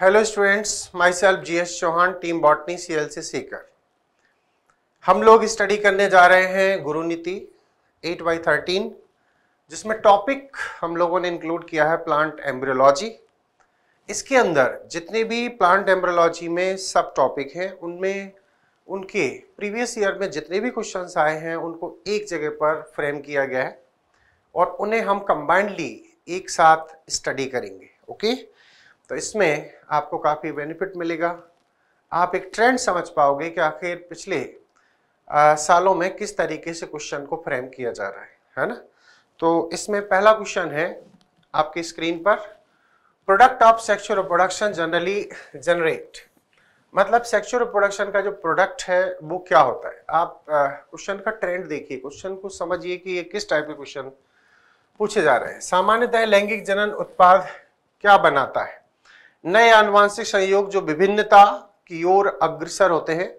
Hello students myself G S Chauhan team botany C L C Sikar हम लोग study करने जा रहे हैं गुरु नीति एट बाई थर्टीन जिसमें टॉपिक हम लोगों ने इंक्लूड किया है प्लांट एम्ब्रियोलॉजी इसके अंदर जितने भी प्लांट एम्ब्रियोलॉजी में सब टॉपिक हैं उनमें उनके प्रीवियस ईयर में जितने भी क्वेश्चन आए हैं उनको एक जगह पर फ्रेम किया गया है और उन्हें हम कंबाइंडली एक साथ स्टडी करेंगे ओके okay? तो इसमें आपको काफ़ी बेनिफिट मिलेगा आप एक ट्रेंड समझ पाओगे कि आखिर पिछले आ, सालों में किस तरीके से क्वेश्चन को फ्रेम किया जा रहा है है ना तो इसमें पहला क्वेश्चन है आपकी स्क्रीन पर product of sexual production generally generate मतलब सेक्चुअल प्रोडक्शन का जो प्रोडक्ट है वो क्या होता है आप क्वेश्चन का ट्रेंड देखिए क्वेश्चन को समझिए कि ये किस टाइप के क्वेश्चन पूछे जा रहे हैं सामान्यतः लैंगिक जनन उत्पाद क्या बनाता है नए आनुवांशिक संयोग जो विभिन्नता की ओर अग्रसर होते हैं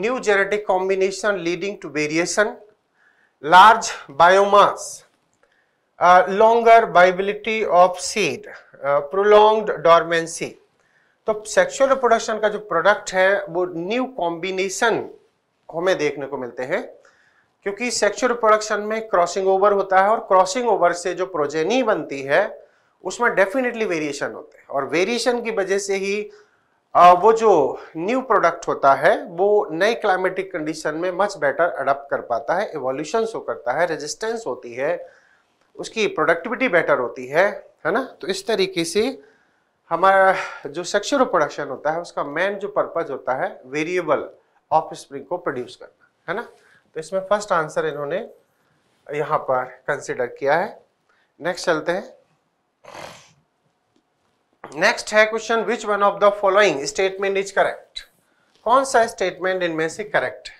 new genetic combination leading to variation large biomass longer viability of seed prolonged dormancy तो सेक्सुअल रिप्रोडक्शन का जो प्रोडक्ट है वो न्यू कॉम्बिनेशन हमें देखने को मिलते हैं क्योंकि सेक्सुअल रिप्रोडक्शन में क्रॉसिंग ओवर होता है और क्रॉसिंग ओवर से जो प्रोजेनी बनती है उसमें डेफिनेटली वेरिएशन होते हैं और वेरिएशन की वजह से ही वो जो न्यू प्रोडक्ट होता है वो नए क्लाइमेटिक कंडीशन में मच बेटर अडप्ट कर पाता है एवोल्यूशन शो करता है रेजिस्टेंस होती है उसकी प्रोडक्टिविटी बेटर होती है है ना तो इस तरीके से हमारा जो सेक्शुअल प्रोडक्शन होता है उसका मेन जो पर्पज होता है वेरिएबल ऑफ स्प्रिंग को प्रोड्यूस करना है ना तो इसमें फर्स्ट आंसर इन्होंने यहाँ पर कंसिडर किया है नेक्स्ट चलते हैं नेक्स्ट है question which one of the following statement is correct कौन सा स्टेटमेंट इनमें से करेक्ट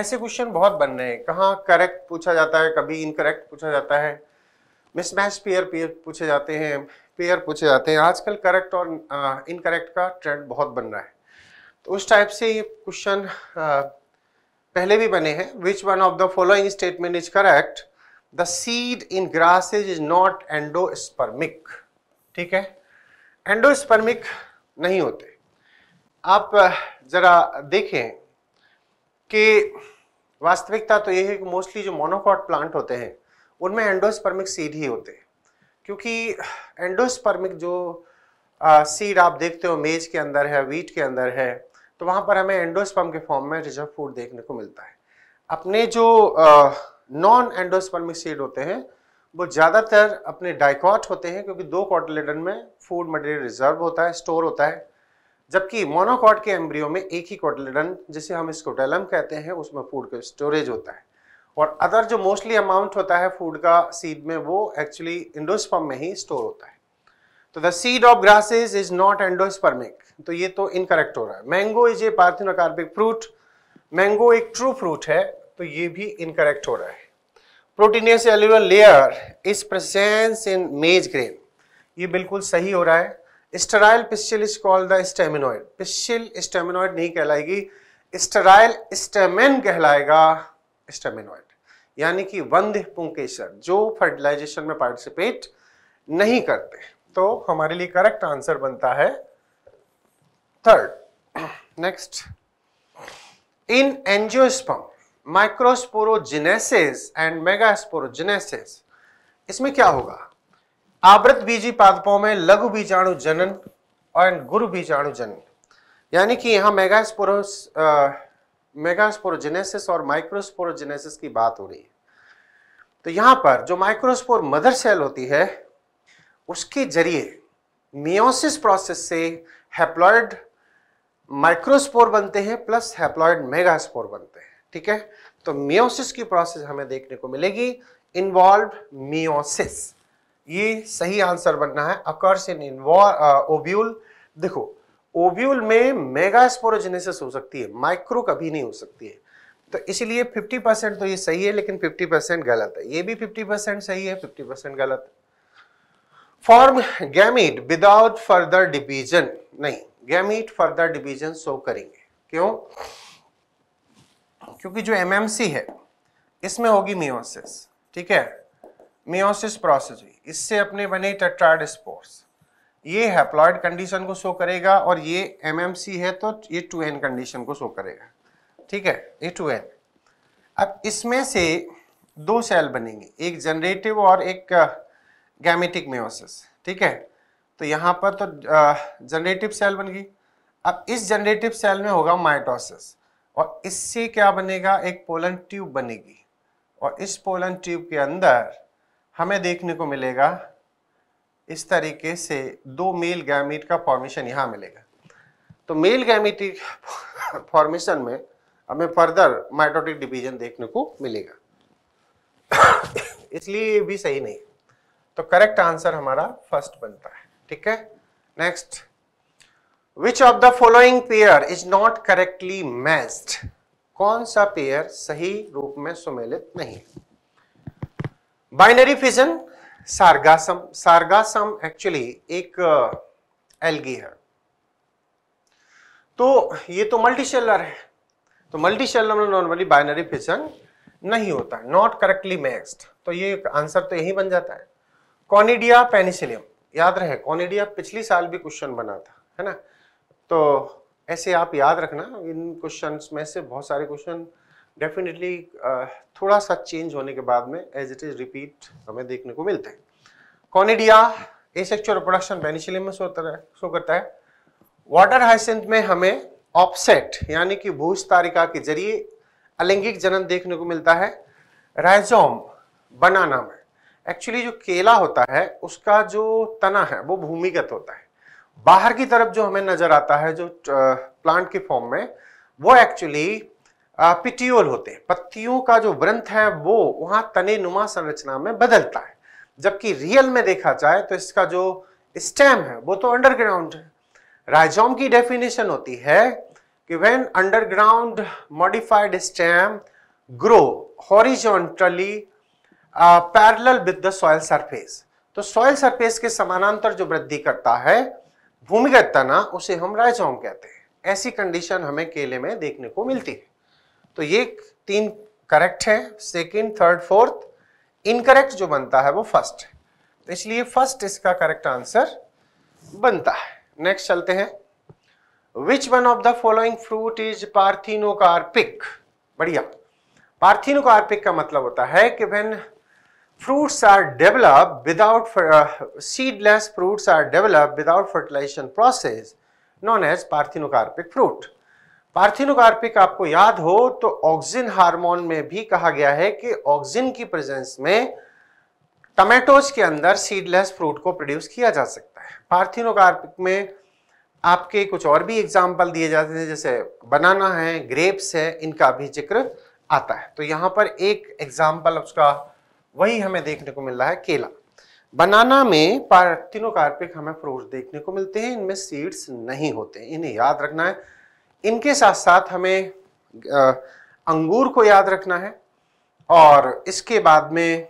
ऐसे क्वेश्चन बहुत बन रहे हैं कहाँ करेक्ट पूछा जाता है कभी इनकरेक्ट पूछा जाता है मिसमैच पेयर पेयर पूछे जाते हैं पेयर पूछे जाते हैं आजकल करेक्ट और इनकरेक्ट का ट्रेंड बहुत बन रहा है तो उस टाइप से ये क्वेश्चन पहले भी बने हैं which one of the following statement is correct the seed in grasses is not endospermic ठीक है एंडोस्पर्मिक नहीं होते आप ज़रा देखें कि वास्तविकता तो यह है कि मोस्टली जो मोनोकॉट प्लांट होते हैं उनमें एंडोस्पर्मिक सीड ही होते हैं क्योंकि एंडोस्पर्मिक जो सीड आप देखते हो मेज के अंदर है वीट के अंदर है तो वहाँ पर हमें एंडोस्पर्म के फॉर्म में रिजर्व फूड देखने को मिलता है अपने जो आ, नॉन एंडोस्पर्मिक सीड होते हैं वो ज़्यादातर अपने डाइकॉट होते हैं क्योंकि दो कॉटलेडन में फूड मटेरियल रिजर्व होता है स्टोर होता है जबकि मोनोकॉट के एम्ब्रियो में एक ही कॉटलेडन जिसे हम इसको डेलम कहते हैं उसमें फूड का स्टोरेज होता है और अदर जो मोस्टली अमाउंट होता है फूड का सीड में वो एक्चुअली इंडोस्पर्म में ही स्टोर होता है तो the seed of grasses is not endospermic तो ये तो इनकरेक्ट हो रहा है mango is a parthenocarpic fruit mango एक ट्रू फ्रूट है तो ये भी इनकरेक्ट हो रहा है proteinaceous cellular layer is presence in maize grain ये बिल्कुल सही हो रहा है sterile pistil is called the staminoid pistil staminoid नहीं कहलाएगी स्टेराइल स्टेमेन कहलाएगा स्टेमिनॉइड यानी कि वंद पुंकेशर जो फर्टिलाइजेशन में पार्टिसिपेट नहीं करते तो हमारे लिए करेक्ट आंसर बनता है third next in angiosperm microsporogenesis and megasporogenesis इसमें क्या होगा आवृत बीजी पादपों में लघु बीजाणु जनन और गुरु बीजाणु जनन यानी कि यहाँ मेगास्पोरोस मेगास्पोरोजेनेसिस और माइक्रोस्पोरोजेनेसिस की बात हो रही है तो यहाँ पर जो माइक्रोस्पोर मदर सेल होती है उसके जरिए मियोसिस प्रोसेस से हैप्लॉयड माइक्रोस्पोर बनते हैं प्लस हैप्लॉयड मेगास्पोर बनते हैं ठीक है तो मियोसिस की प्रोसेस हमें देखने को मिलेगी इन्वॉल्व मियोसिस ये सही आंसर बनना है अकर्स इन ओब्यूल देखो ओब्यूल में मेगा स्पोरोजेनेसिस हो सकती है माइक्रो कभी नहीं हो सकती है तो इसलिए 50 परसेंट तो ये सही है लेकिन 50 परसेंट गलत है ये भी 50 परसेंट सही है 50 परसेंट गलत form gamete without further division नहीं गैमिट फर्दर डिवीजन शो करेंगे क्यों क्योंकि जो एमएमसी है इसमें होगी मियोसिस ठीक है मियोसिस प्रोसेस हुई इससे अपने बने टेट्राड स्पोर्स ये हैप्लॉयड कंडीशन को शो करेगा और ये एमएमसी है तो ये टू एन कंडीशन को शो करेगा ठीक है ये टू एन अब इसमें से दो सेल बनेंगे एक जनरेटिव और एक गैमेटिक मियोसिस ठीक है तो यहाँ पर तो जनरेटिव सेल बन गई अब इस जनरेटिव सेल में होगा माइटोसिस और इससे क्या बनेगा एक पोलन ट्यूब बनेगी और इस पोलन ट्यूब के अंदर हमें देखने को मिलेगा इस तरीके से दो मेल गैमिट का फॉर्मेशन यहाँ मिलेगा तो मेल गैमिटी फॉर्मेशन में हमें फर्दर माइटोटिक डिवीजन देखने को मिलेगा इसलिए ये भी सही नहीं तो करेक्ट आंसर हमारा फर्स्ट बनता है ठीक है next which of the following pair is not correctly matched कौन सा पेयर सही रूप में सुमेलित नहीं binary fission Sargassum Sargassum actually एक एलगी uh, है तो ये तो मल्टी सेलर है तो मल्टी सेलर में नॉर्मली बाइनरी फिजन नहीं होता है नॉट करेक्टली मैक्सड तो ये आंसर तो यही बन जाता है कॉनिडिया पेनिसिलियम याद रहे कॉनिडिया पिछली साल भी क्वेश्चन बना था है ना तो ऐसे आप याद रखना इन क्वेश्चन में से बहुत सारे क्वेश्चन डेफिनेटली थोड़ा सा चेंज होने के बाद में एज इट इज रिपीट हमें देखने को मिलते हैं कॉनिडिया सेक्चुअल प्रोडक्शन पेनिशिल में शो करता है वाटर हाइसेंट में हमें ऑप्सेट यानी कि भूस्तारिका के जरिए अलैंगिक जनन देखने को मिलता है राइजोम बनाना में एक्चुअली जो केला होता है उसका जो तना है वो भूमिगत होता है बाहर की तरफ जो हमें नजर आता है जो प्लांट के फॉर्म में वो एक्चुअली पिटियोल होते हैं पत्तियों का जो व्रंथ है वो वहां तने नुमा संरचना में बदलता है जबकि रियल में देखा जाए तो इसका जो स्टेम है वो तो अंडरग्राउंड है राइजोम की डेफिनेशन होती है कि when underground modified stem grow horizontally parallel with the soil surface तो सॉयल सरफेस के समानांतर जो वृद्धि करता है भूमिगत तना उसे हम राइजोम कहते हैं ऐसी कंडीशन हमें केले में देखने को मिलती है तो ये तीन करेक्ट है सेकेंड थर्ड फोर्थ इनकरेक्ट जो बनता है वो फर्स्ट है तो इसलिए फर्स्ट इसका करेक्ट आंसर बनता है नेक्स्ट चलते हैं which one of the following fruit is parthenocarpic बढ़िया पार्थिनोकार्पिक का मतलब होता है कि when fruits are developed without uh, seedless fruits are developed without fertilization process known as parthenocarpic fruit parthenocarpic आपको याद हो तो ऑक्सीजन हार्मोन में भी कहा गया है कि ऑक्सीजन की प्रेजेंस में टमेटोज के अंदर सीडलेस फ्रूट को प्रोड्यूस किया जा सकता है पार्थिनोकार्पिक में आपके कुछ और भी एग्जाम्पल दिए जाते हैं जैसे बनाना है ग्रेप्स है इनका भी जिक्र आता है तो यहाँ पर एक एग्जाम्पल उसका वही हमें देखने को मिल रहा है केला बनाना में तीनों कार्पिक हमें फ्रूट देखने को मिलते हैं इनमें सीड्स नहीं होते इन्हें याद रखना है इनके साथ साथ हमें अंगूर को याद रखना है और इसके बाद में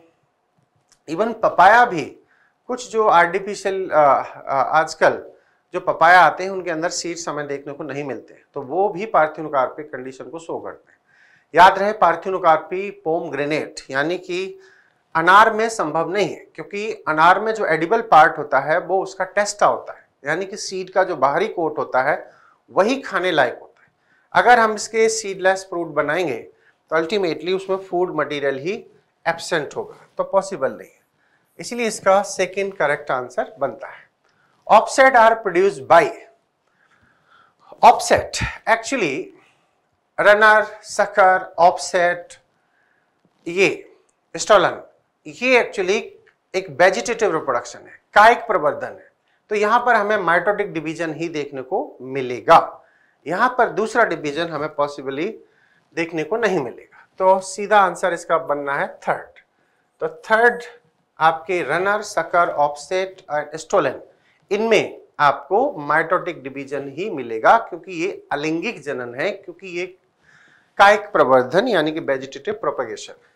इवन पपाया भी कुछ जो आर्टिफिशियल आजकल जो पपाया आते हैं उनके अंदर सीड्स हमें देखने को नहीं मिलते तो वो भी कार्पिक कंडीशन को शो करते हैं याद रहे पार्थिनोकार्पी पोम ग्रेनेट यानी कि अनार में संभव नहीं है क्योंकि अनार में जो एडिबल पार्ट होता है वो उसका टेस्टा होता है यानी कि सीड का जो बाहरी कोट होता है वही खाने लायक होता है अगर हम इसके सीडलेस फ्रूट बनाएंगे तो अल्टीमेटली उसमें फूड मटेरियल ही एबसेंट होगा तो पॉसिबल नहीं है इसलिए इसका सेकेंड करेक्ट आंसर बनता है offset are produce by offset actually runner sucker offset ये स्टॉलन ये एक्चुअली एक वेजिटेटिव रिप्रोडक्शन है कायिक प्रवर्धन है तो यहां पर हमें माइटोटिक डिवीजन ही देखने को मिलेगा यहां पर दूसरा डिवीजन हमें पॉसिबली देखने को नहीं मिलेगा तो सीधा आंसर इसका बनना है थर्ड तो थर्ड आपके runner sucker offset and stolon इनमें आपको माइटोटिक डिवीजन ही मिलेगा क्योंकि ये अलिंगिक जनन है क्योंकि ये कायिक प्रवर्धन यानी कि वेजिटेटिव प्रोपगेशन है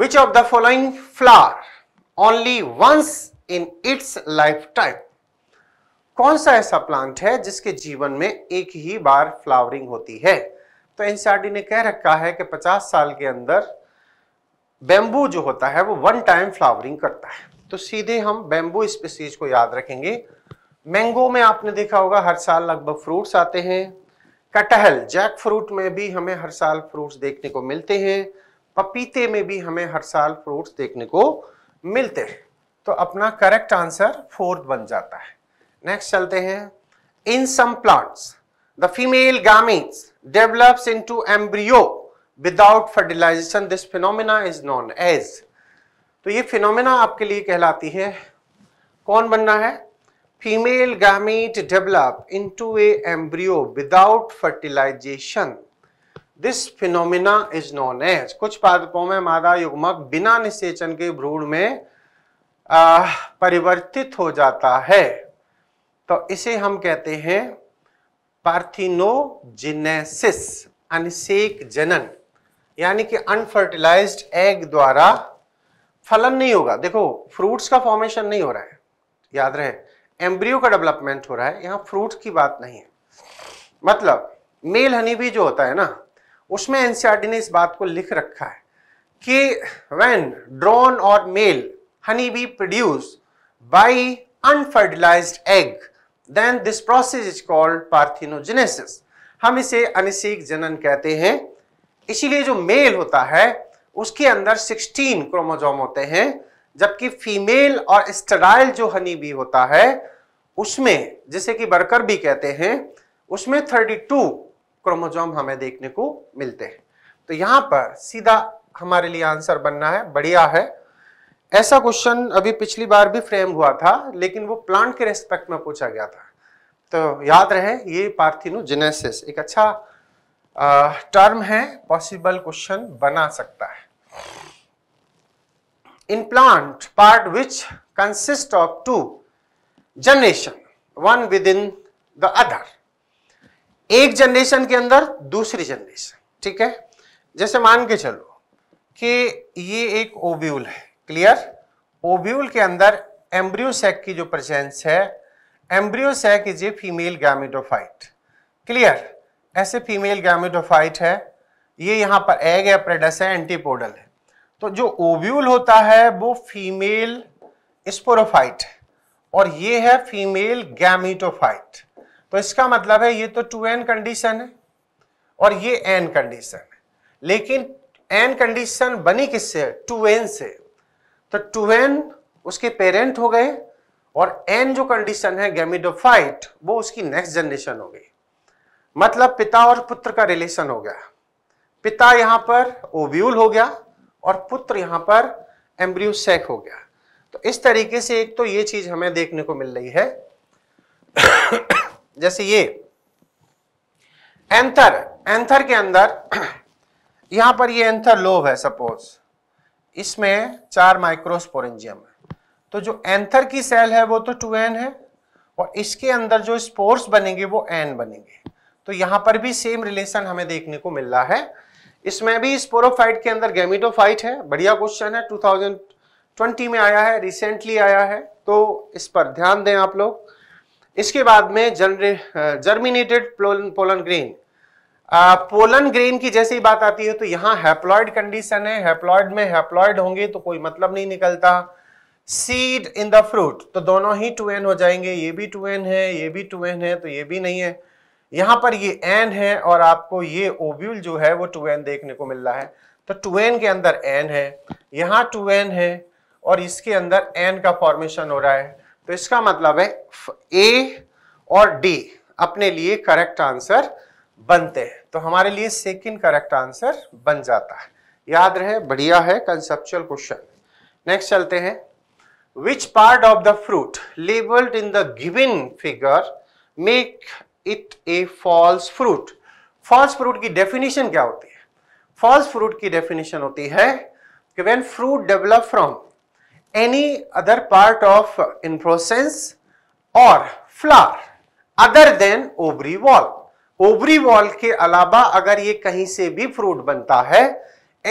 which of the following flower only once in its lifetime कौन सा ऐसा प्लांट है जिसके जीवन में एक ही बार फ्लावरिंग होती है तो एनसीआरटी e ने कह रखा है कि 50 साल के अंदर बेम्बू जो होता है वो वन टाइम फ्लावरिंग करता है तो सीधे हम बेम्बू स्पीसीज को याद रखेंगे मैंगो में आपने देखा होगा हर साल लगभग फ्रूट्स आते हैं कटहल जैक फ्रूट में भी हमें हर साल फ्रूट्स देखने को मिलते हैं पपीते में भी हमें हर साल फ्रूट्स देखने को मिलते हैं तो अपना करेक्ट आंसर फोर्थ बन जाता है नेक्स्ट चलते हैं in some plants the female gametes develops into embryo without fertilization this phenomena is known as तो ये फिनोमिना आपके लिए कहलाती है कौन बनना है female gamete develop into a embryo without fertilization this phenomena is known as कुछ पादपों में मादा युग्मक बिना निषेचन के भ्रूण में आ, परिवर्तित हो जाता है तो इसे हम कहते हैं पार्थिनोजिनेसिस अनसेक जनन यानी कि अनफर्टिलाइज्ड एग द्वारा फलन नहीं होगा देखो फ्रूट्स का फॉर्मेशन नहीं हो रहा है याद रहे एम्ब्रियो का डेवलपमेंट हो रहा है यहां फ्रूट्स की बात नहीं है मतलब मेल हनी भी जो होता है ना उसमें एनसीईआरटी ने इस बात को लिख रखा है कि व्हेन ड्रोन और male honey bee produce by unfertilized egg then this process is called parthenogenesis हम इसे अनिषेक जनन कहते हैं इसीलिए जो मेल होता है उसके अंदर 16 क्रोमोजोम होते हैं जबकि फीमेल और स्टराइल जो हनी भी होता है उसमें जिसे कि बर्कर भी कहते हैं उसमें 32 टू क्रोमोजोम हमें देखने को मिलते हैं तो यहां पर सीधा हमारे लिए आंसर बनना है बढ़िया है ऐसा क्वेश्चन अभी पिछली बार भी फ्रेम हुआ था लेकिन वो प्लांट के रेस्पेक्ट में पूछा गया था तो याद रहे ये पार्थिनोजेनेसिस एक अच्छा टर्म है पॉसिबल क्वेश्चन बना सकता है plant part which consist of two generation one with in the other एक जनरेशन के अंदर दूसरी जनरेशन ठीक है जैसे मान के चलो कि ये एक ओब्यूल है क्लियर ओब्यूल के अंदर एम्ब्रियोसेक की जो प्रेजेंस है embryo sac is a female gametophyte clear ऐसे फीमेल गैमेटोफाइट है ये यहां पर एग या प्रेडस है एंटीपोडल है तो जो ओब्यूल होता है वो फीमेल स्पोरोफाइट है और ये है फीमेल गैमिटोफाइट तो इसका मतलब है ये तो टू एन कंडीशन है और ये एन कंडीशन है लेकिन एन कंडीशन बनी किससे है टू एन से तो टू एन उसके पेरेंट हो गए और एन जो कंडीशन है गैमिडोफाइट वो उसकी नेक्स्ट जनरेशन हो गई मतलब पिता और पुत्र का रिलेशन हो गया पिता यहां पर ओव्यूल हो गया और पुत्र यहां पर एम्ब्रियोसेक हो गया तो इस तरीके से एक तो ये चीज हमें देखने को मिल रही है जैसे ये एंथर एंथर के अंदर यहां पर ये एंथर लोब है सपोज इसमें चार माइक्रोस्पोरेंजियम है तो जो एंथर की सेल है वो तो टू एन है और इसके अंदर जो स्पोर्स बनेंगे वो एन बनेंगे तो यहां पर भी सेम रिलेशन हमें देखने को मिल रहा है इसमें भी स्पोरोफाइट के अंदर गैमिटोफाइट है बढ़िया क्वेश्चन है 2020 में आया है रिसेंटली आया है तो इस पर ध्यान दें आप लोग इसके बाद में germinated pollen grain pollen grain की जैसे ही बात आती है तो यहां हैप्लॉयड कंडीशन है हैप्लॉयड में हैप्लॉयड होंगे तो कोई मतलब नहीं निकलता सीड इन द फ्रूट तो दोनों ही टू एन हो जाएंगे ये भी टू एन है ये भी टू एन है तो ये भी नहीं है यहाँ पर ये एन है और आपको ये ओब्यूल जो है वो टू एन देखने को मिल रहा है तो टू एन के अंदर एन है यहाँ टू एन है और इसके अंदर एन का फॉर्मेशन हो रहा है तो इसका मतलब है ए और डी अपने लिए करेक्ट आंसर बनते हैं तो हमारे लिए सेकंड करेक्ट आंसर बन जाता है याद रहे बढ़िया है कंसेप्चुअल क्वेश्चन नेक्स्ट चलते हैं which part of the fruit labelled in the given figure make it a false fruit false fruit की डेफिनेशन क्या होती है फॉल्स फ्रूट की डेफिनेशन होती है कि when fruit develop from any other part of inflorescence और flower other than ovary wall ovary wall के अलावा अगर ये कहीं से भी फ्रूट बनता है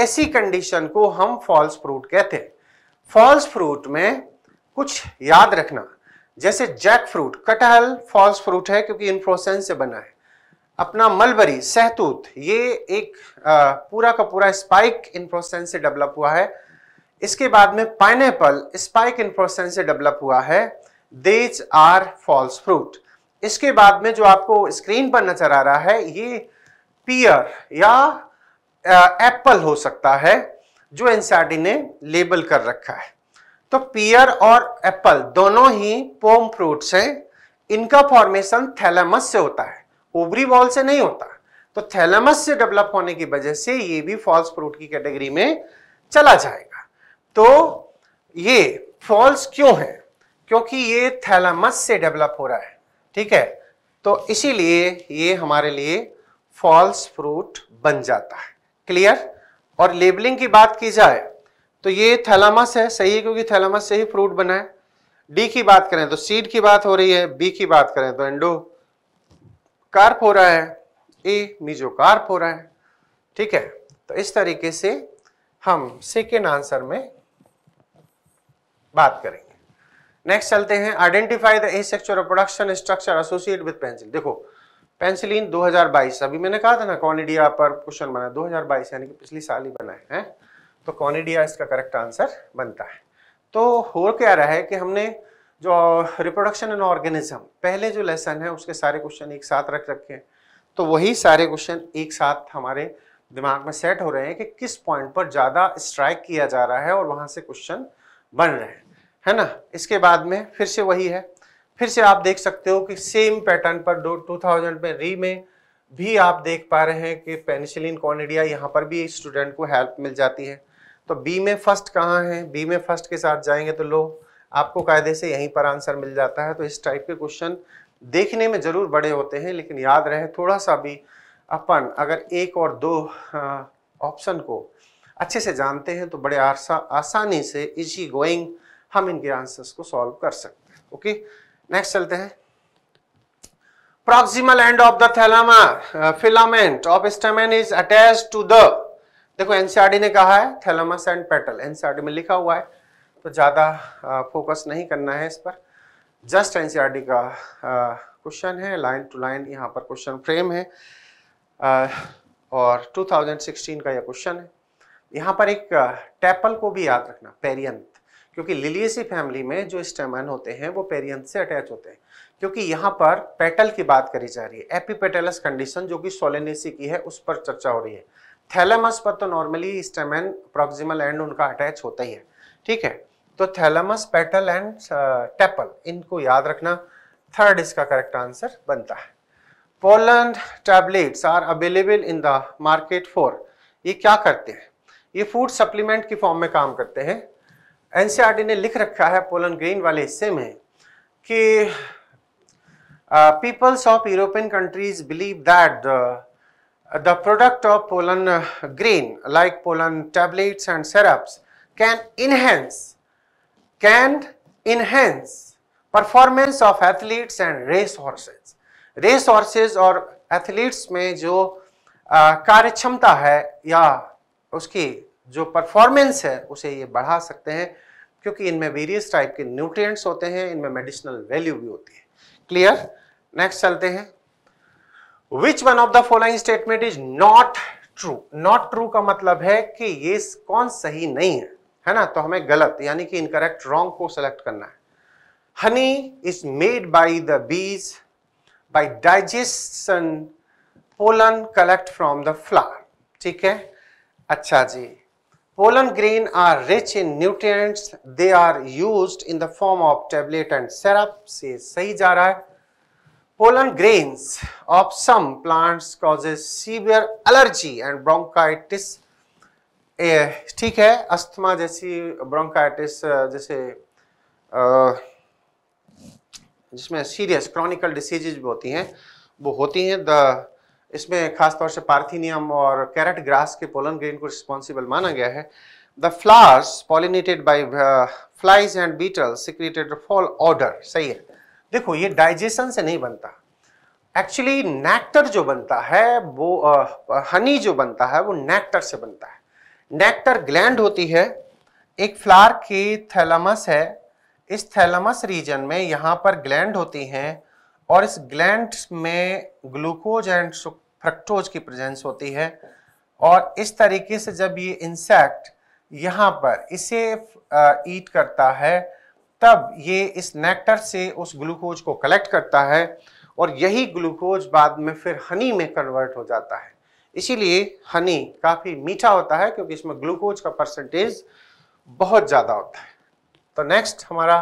ऐसी कंडीशन को हम फॉल्स फ्रूट कहते हैं फॉल्स फ्रूट में कुछ याद रखना जैसे जैक फ्रूट कटहल फॉल्स फ्रूट है क्योंकि इन्फ्लोसेंस से बना है अपना मलबरी सहतूत ये एक पूरा का पूरा स्पाइक इन्फ्लोसेंस से डेवलप हुआ है इसके बाद में एपल स्पाइक इन्फोसेंस से डेवलप हुआ है देज आर फॉल्स फ्रूट इसके बाद में जो आपको स्क्रीन पर नजर आ रहा है ये पियर या एप्पल हो सकता है जो एनसीआरटी ने लेबल कर रखा है तो पियर और एप्पल दोनों ही पोम फ्रूट्स हैं इनका फॉर्मेशन थैलेमस से होता है ओवरी वॉल से नहीं होता तो थैलेमस से डेवलप होने की वजह से ये भी फॉल्स फ्रूट की कैटेगरी में चला जाएगा तो ये फॉल्स क्यों है क्योंकि ये थैलामस से डेवलप हो रहा है ठीक है तो इसीलिए ये हमारे लिए फॉल्स फ्रूट बन जाता है क्लियर और लेबलिंग की बात की जाए तो ये थैलामस है सही है क्योंकि थैलामस से ही फ्रूट बना है डी की बात करें तो सीड की बात हो रही है बी की बात करें तो एंडो कार्प हो रहा है ए मीजो कार्प हो रहा है ठीक है तो इस तरीके से हम सेकेंड आंसर में बात करेंगे नेक्स्ट चलते हैं identify the asexual production structure associate with pencil देखो पेंसिलिन 2022 अभी मैंने कहा था ना कॉनिडिया पर क्वेश्चन बना 2022 यानी कि पिछले साल ही बना है, तो कॉनिडिया इसका करेक्ट आंसर बनता है तो हो क्या रहा है कि हमने जो रिप्रोडक्शन इन ऑर्गेनिज्म पहले जो लेसन है उसके सारे क्वेश्चन एक साथ रख रखे हैं तो वही सारे क्वेश्चन एक साथ हमारे दिमाग में सेट हो रहे हैं कि किस पॉइंट पर ज़्यादा स्ट्राइक किया जा रहा है और वहाँ से क्वेश्चन बन रहे हैं है ना इसके बाद में फिर से वही है फिर से आप देख सकते हो कि सेम पैटर्न पर दो टू थाउजेंड में री में भी आप देख पा रहे हैं कि पेनिसिलिन कॉनिडिया यहाँ पर भी स्टूडेंट को हेल्प मिल जाती है तो बी में फर्स्ट कहाँ है बी में फर्स्ट के साथ जाएंगे तो लो आपको कायदे से यहीं पर आंसर मिल जाता है तो इस टाइप के क्वेश्चन देखने में ज़रूर बड़े होते हैं लेकिन याद रहे थोड़ा सा भी अपन अगर एक और दो ऑप्शन को अच्छे से जानते हैं तो बड़े आसा आसानी से इजी गोइंग हम इनके आंसर्स को सॉल्व कर सकते हैं ओके नेक्स्ट चलते हैं proximal end of the thalamus filament of stamen is attach to the देखो एनसीआरडी ने कहा है थैलेमस एंड पेटल एनसीआरडी में लिखा हुआ है तो ज़्यादा फोकस uh, नहीं करना है इस पर जस्ट एनसीआरडी का क्वेश्चन uh, है लाइन टू लाइन यहाँ पर क्वेश्चन फ्रेम है आ, uh, और 2016 का यह क्वेश्चन है यहाँ पर एक टेपल को भी याद रखना पेरियंत क्योंकि लिलियसी फैमिली में जो स्टेमन होते हैं वो पेरियंथ से अटैच होते हैं क्योंकि यहाँ पर पेटल की बात करी जा रही है एपीपेटलस कंडीशन जो कि सोलेनेसी की है उस पर चर्चा हो रही है थैलेमस पर तो नॉर्मली स्टेमन प्रोक्सिमल एंड उनका अटैच होता ही है ठीक है तो thalamus petal and uh, tepal इनको याद रखना थर्ड इसका करेक्ट आंसर बनता है pollen tablets are available in the market for ये क्या करते हैं ये फूड सप्लीमेंट की फॉर्म में काम करते हैं एनसीईआरटी ने लिख रखा है पोलन ग्रीन वाले हिस्से में कि peoples of European countries believe that the product of pollen grain like pollen tablets and syrups can enhance can enhance performance of athletes and race horses race horses और athletes में जो कार्य क्षमता है या उसकी जो परफॉर्मेंस है उसे ये बढ़ा सकते हैं क्योंकि इनमें वेरियस टाइप के न्यूट्रिएंट्स होते हैं इनमें मेडिसिनल वैल्यू भी होती है क्लियर नेक्स्ट चलते हैं which one of the following statement is not true not true का मतलब है कि ये कौन सही नहीं है है ना तो हमें गलत यानी कि इनकरेक्ट रॉन्ग को सिलेक्ट करना है honey is made by the bees by digestion pollen collect from the flower ठीक है अच्छा जी Pollen grain are rich in nutrients. They are used in the form of tablet and syrup. से सही जा रहा है Pollen grains of some plants causes severe allergy and bronchitis. ठीक है अस्थमा जैसी ब्रोंकाइटिस जैसे जिसमें सीरियस क्रॉनिकल डिसीजेज भी होती हैं वो होती हैं द इसमें खासतौर से पार्थिनियम और कैरेट ग्रास के पोलन ग्रेन को रिस्पॉन्सिबल माना गया है the flowers pollinated by flies and beetle secreted foul odour सही है देखो ये डाइजेशन से नहीं बनता एक्चुअली नेक्टर जो बनता है वो हनी uh, जो बनता है वो नेक्टर से बनता है नेक्टर ग्लैंड होती है एक फ्लावर की थैलमस है इस थैलमस रीजन में यहाँ पर ग्लैंड होती हैं और इस ग्लैंड में ग्लूकोज एंड फ्रक्टोज की प्रेजेंस होती है और इस तरीके से जब ये इंसेक्ट यहाँ पर इसे ईट करता है तब ये इस नेक्टर से उस ग्लूकोज को कलेक्ट करता है और यही ग्लूकोज बाद में फिर हनी में कन्वर्ट हो जाता है इसीलिए हनी काफ़ी मीठा होता है क्योंकि इसमें ग्लूकोज का परसेंटेज बहुत ज़्यादा होता है तो नेक्स्ट हमारा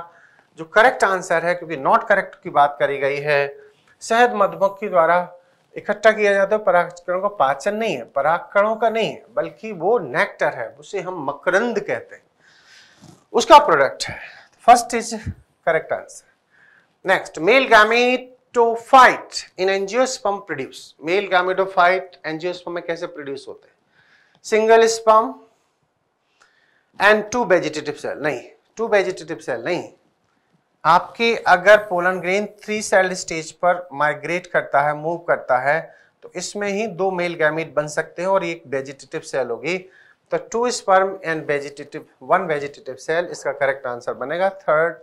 जो करेक्ट आंसर है क्योंकि नॉट करेक्ट की बात करी गई है शहद मधुमक्खी द्वारा इकट्ठा किया जाता है परागकणों का पाचन नहीं है परागकणों का नहीं है बल्कि वो नेक्टर है उसे हम मकरंद कहते हैं उसका प्रोडक्ट है first is correct answer next male gametophyte in angiosperm produce male gametophyte angiosperm में कैसे प्रोड्यूस होते हैं single sperm and two vegetative cell नहीं टू वेजिटेटिव सेल नहीं आपके अगर pollen grain three celled stage पर माइग्रेट करता है मूव करता है तो इसमें ही दो मेल गैमिट बन सकते हैं और एक वेजिटेटिव सेल होगी तो two sperm and vegetative one vegetative cell इसका करेक्ट आंसर बनेगा थर्ड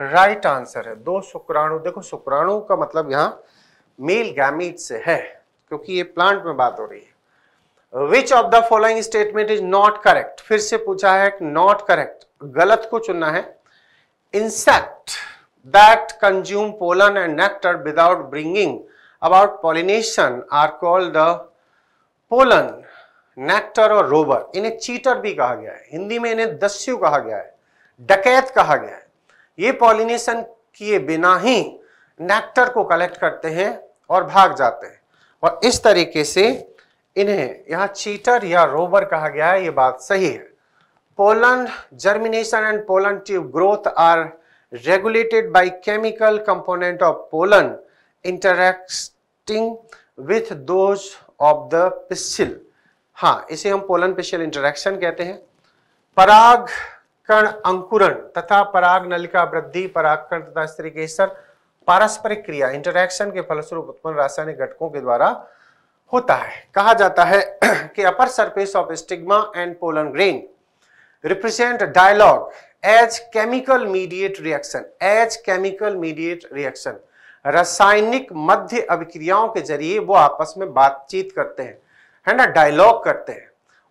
राइट right आंसर है दो शुक्राणु देखो शुक्राणु का मतलब यहाँ मेल गैमिट से है क्योंकि ये प्लांट में बात हो रही है which of the following statement is not correct फिर से पूछा है नॉट करेक्ट गलत को चुनना है insect that consume pollen and nectar without bringing about pollination are called the pollen nectar और रोबर इन्हें चीटर भी कहा गया है हिंदी में इन्हें दस्यु कहा गया है डकैत कहा गया है ये पॉलिनेशन किए बिना ही नेक्टर को कलेक्ट करते हैं और भाग जाते हैं और इस तरीके से इन्हें यहाँ चीटर या रोबर कहा गया है ये बात सही है pollen germination and pollen tube growth are regulated by chemical component of pollen interacting with those of the pistil. हाँ इसे हम पोलन पेशियल इंटरेक्शन कहते हैं पराग कण अंकुरण तथा पराग नलिका वृद्धि परागकण तथा स्त्री केसर पारस्परिक क्रिया इंटरेक्शन के फलस्वरूप उत्पन्न रासायनिक घटकों के द्वारा होता है कहा जाता है कि upper surface of stigma and pollen grain represent dialogue as chemical mediate reaction as chemical mediate reaction रासायनिक मध्य अभिक्रियाओं के जरिए वो आपस में बातचीत करते हैं है ना डायलॉग करते हैं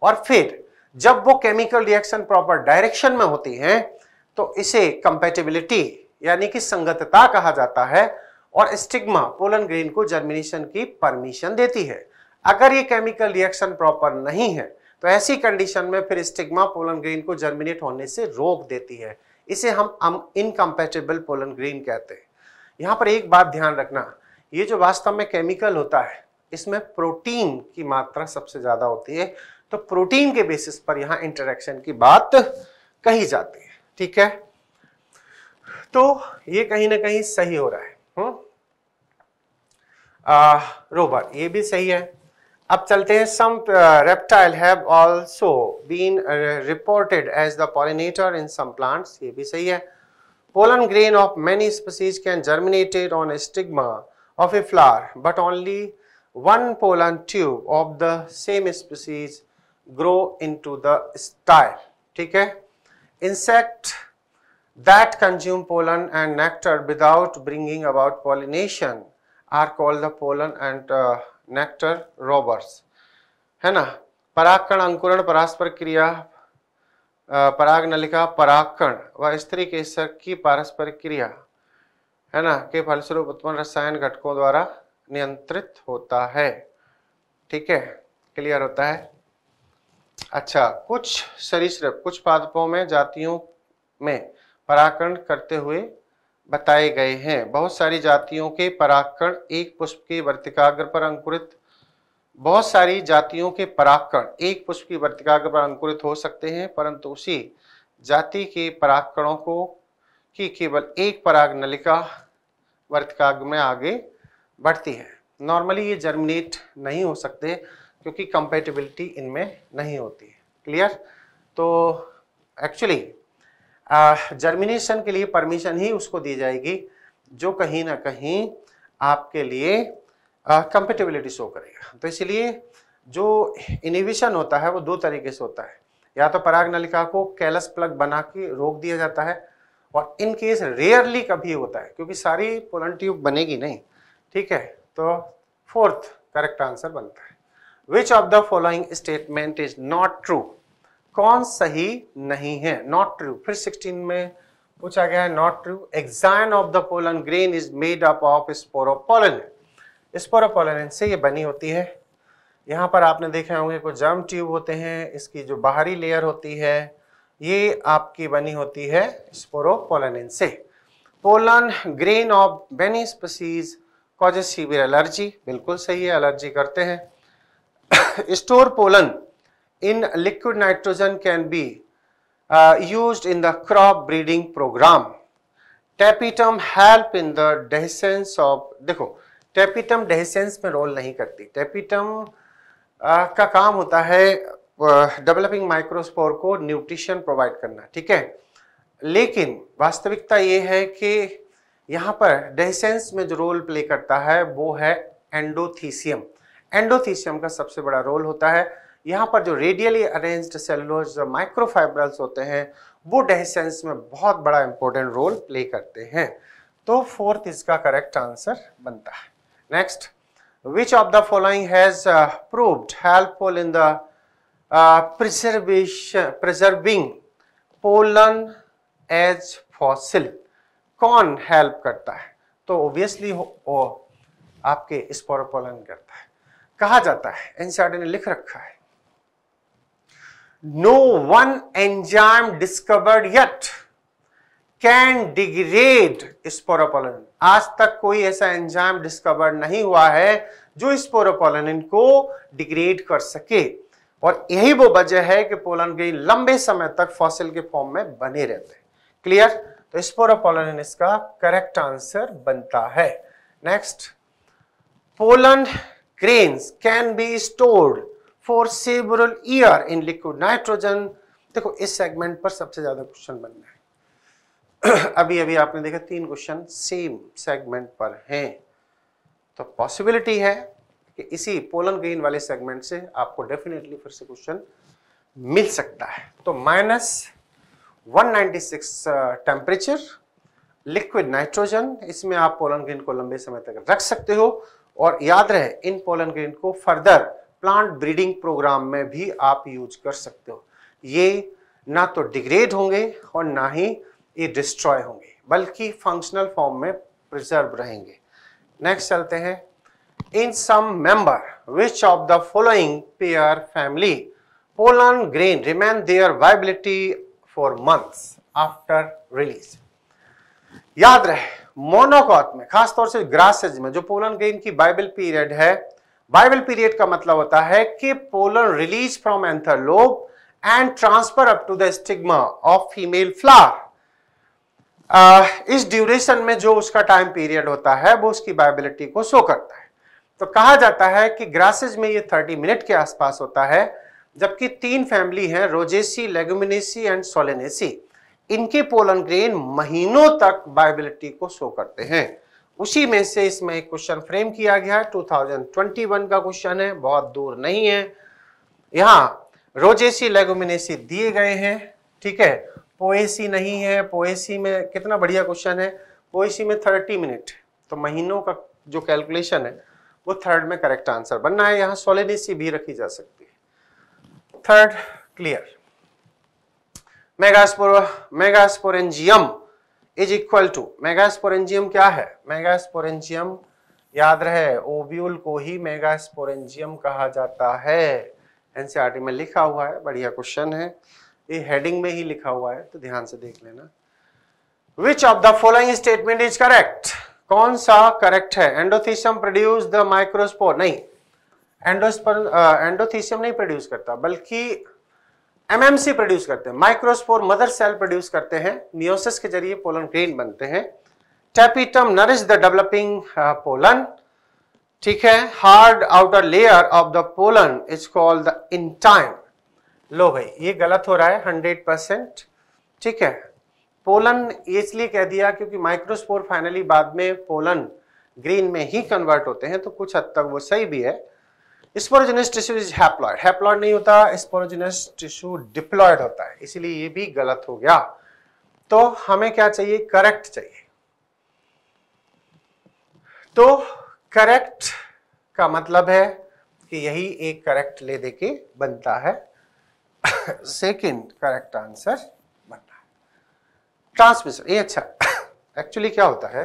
और फिर जब वो केमिकल रिएक्शन प्रॉपर डायरेक्शन में होती हैं तो इसे कंपेटेबिलिटी यानी कि संगतता कहा जाता है और स्टिग्मा पोलन ग्रेन को जर्मिनेशन की परमिशन देती है अगर ये केमिकल रिएक्शन प्रॉपर नहीं है तो ऐसी कंडीशन में फिर स्टिग्मा पोलन ग्रीन को जर्मिनेट होने से रोक देती है इसे हम हम इनकम्पेटेबल पोलन ग्रीन कहते हैं यहाँ पर एक बात ध्यान रखना ये जो वास्तव में केमिकल होता है इसमें प्रोटीन की मात्रा सबसे ज़्यादा होती है तो प्रोटीन के बेसिस पर यहाँ इंटरेक्शन की बात कही जाती है ठीक है तो ये कहीं ना कहीं सही हो रहा है हम्म? रोबर ये भी सही है अब चलते हैं some reptile have also been reported as the pollinator in some plants ये भी सही है pollen grain of many species can germinated on stigma of a flower but only one pollen tube of the same species grow into the style ठीक है insect that consume pollen and nectar without bringing about pollination are called the pollen and uh, nectar robbers है ना परागकण अंकुरण परस्पर क्रिया पराग नलिका परागकण व स्त्री केसर की पारस्परिक क्रिया है ना के फलस्वरूप उत्पन्न रसायन घटकों द्वारा नियंत्रित होता है ठीक है क्लियर होता है अच्छा कुछ सरीसृप कुछ पादपों में जातियों में पराकरण करते हुए बताए गए हैं बहुत सारी जातियों के पराकण एक पुष्प के वर्तिकाग्र पर अंकुरित बहुत सारी जातियों के पराकण एक पुष्प की वर्तिकाग्र पर अंकुरित हो सकते हैं परंतु उसी जाति के पराकणों को की केवल एक पराग नलिका वर्तिकाग्र में आगे बढ़ती है नॉर्मली ये जर्मिनेट नहीं हो सकते क्योंकि कंपेटेबिलिटी इनमें नहीं होती है क्लियर तो एक्चुअली जर्मिनेशन के लिए परमिशन ही उसको दी जाएगी जो कहीं ना कहीं आपके लिए कंपेटेबिलिटी शो करेगा तो इसलिए जो इनिविशन होता है वो दो तरीके से होता है या तो पराग नलिका को कैलस प्लग बना के रोक दिया जाता है और इन केस रेयरली कभी होता है क्योंकि सारी पोलन ट्यूब बनेगी नहीं ठीक है तो फोर्थ करेक्ट आंसर बनता है which of the following statement is not true कौन सही नहीं है नॉट ट्रू फिर 16 में पूछा गया है not true exine of the pollen grain is made up of sporopollenin sporopollenin से ये बनी होती है यहाँ पर आपने देखे होंगे कुछ जर्म ट्यूब होते हैं इसकी जो बाहरी लेयर होती है ये आपकी बनी होती है स्पोरोपोलन से pollen grain of many species causes severe allergy बिल्कुल सही है एलर्जी करते हैं store pollen in liquid nitrogen can be uh, used in the crop breeding program. Tapetum help in the dehiscence of देखो टेपिटम डेसेंस में role नहीं करती tapetum uh, का काम होता है डेवलपिंग uh, माइक्रोस्पोर को न्यूट्रिशन प्रोवाइड करना ठीक है लेकिन वास्तविकता ये है कि यहाँ पर डेहसेंस में जो रोल प्ले करता है वो है एंडोथीसियम एंडोथीसियम का सबसे बड़ा रोल होता है यहाँ पर जो रेडियली अरेंज्ड सेलुलोज माइक्रोफाइब्रल्स होते हैं वो डेहसेंस में बहुत बड़ा इंपॉर्टेंट रोल प्ले करते हैं तो फोर्थ इसका करेक्ट आंसर बनता है next which of the following has proved helpful in the preservation preserving pollen as fossil कौन हेल्प करता है तो ओब्वियसली वो आपके स्पोरोपोलन करता है कहा जाता है एनसीआर ने लिख रखा है no one enzyme discovered yet can degrade sporopollenin आज तक कोई ऐसा एंजाइम डिस्कवर नहीं हुआ है जो स्पोरोपोलिन को डिग्रेड कर सके और यही वो वजह है कि पोलन के लंबे समय तक फॉसिल के फॉर्म में बने रहते हैं क्लियर तो स्पोरोपोलिन इसका करेक्ट आंसर बनता है next pollen grains can be stored for several year in liquid nitrogen देखो इस सेगमेंट पर सबसे ज्यादा क्वेश्चन बन रहे हैं अभी अभी आपने देखा तीन क्वेश्चन सेम सेगमेंट पर हैं तो पॉसिबिलिटी है कि इसी पोलन ग्रीन वाले सेगमेंट से आपको डेफिनेटली फिर से क्वेश्चन मिल सकता है तो माइनस 196 टेम्परेचर लिक्विड नाइट्रोजन इसमें आप पोलन ग्रीन को लंबे समय तक रख सकते हो और याद रहे इन पोलन ग्रीन को फर्दर प्लांट ब्रीडिंग प्रोग्राम में भी आप यूज कर सकते हो ये ना तो डिग्रेड होंगे और ना ही ये डिस्ट्रॉय होंगे बल्कि फंक्शनल फॉर्म में प्रिजर्व रहेंगे नेक्स्ट चलते हैं in some member which of the following pair family pollen grain remain their viability for months after release याद रहे मोनोकॉट में खासतौर से ग्रासेज में जो पोलन ग्रेन की बाइबल पीरियड है बाइबल पीरियड का मतलब होता है कि pollen release from anther lobe and transfer up to the stigma of female flower इस ड्यूरेशन में जो उसका टाइम पीरियड होता है वो उसकी बाइबिलिटी को शो करता है तो कहा जाता है कि ग्रासेज में ये 30 मिनट के आसपास होता है जबकि तीन फैमिली हैं रोजेसी लेगुमिनेसी एंड सोलेनेसी इनके पोलन ग्रेन महीनों तक बाइबिलिटी को शो करते हैं उसी में से इसमें एक क्वेश्चन फ्रेम किया गया है 2021 का क्वेश्चन है बहुत दूर नहीं है यहाँ रोजेसी लेगोमिनेसी दिए गए हैं ठीक है पोएसी नहीं है पोएसी में कितना बढ़िया क्वेश्चन है पोएसी में 30 मिनट तो महीनों का जो कैलकुलेशन है वो थर्ड में करेक्ट आंसर बनना है यहाँ सोलेनेसी भी रखी जा सकती है third clear megaspore megasporangium is equal to megasporangium क्या है मेगास्पोरेंजियम याद रहे ओव्यूल को ही मेगास्पोरेंजियम कहा जाता है एनसीईआरटी e में लिखा हुआ है बढ़िया क्वेश्चन है ये हेडिंग में ही लिखा हुआ है तो ध्यान से देख लेना which of the following statement is correct कौन सा करेक्ट है एंडोथीसियम प्रोड्यूस द माइक्रोस्पोर नहीं एंडोस्पर एंडोथीसियम नहीं प्रोड्यूस करता बल्कि एमएमसी प्रोड्यूस करते हैं माइक्रोस्पोर मदर सेल प्रोड्यूस करते हैं मियोसिस के जरिए पोलन ग्रेन बनते हैं tapetum nourish the developing pollen ठीक है hard outer layer of the pollen is called the टाइम लो भाई ये गलत हो रहा है हंड्रेड परसेंट ठीक है पोलन इसलिए कह दिया क्योंकि माइक्रोस्पोर फाइनली बाद में पोलन ग्रीन में ही कन्वर्ट होते हैं तो कुछ हद तक वो सही भी है sporogenous tissue is haploid haploid नहीं होता स्पोरोजेनस टिश्यू डिप्लॉयड होता है इसीलिए ये भी गलत हो गया तो हमें क्या चाहिए करेक्ट चाहिए तो करेक्ट का मतलब है कि यही एक करेक्ट ले देके बनता है सेकंड करेक्ट आंसर बनता है ट्रांसमिशन ये अच्छा एक्चुअली क्या होता है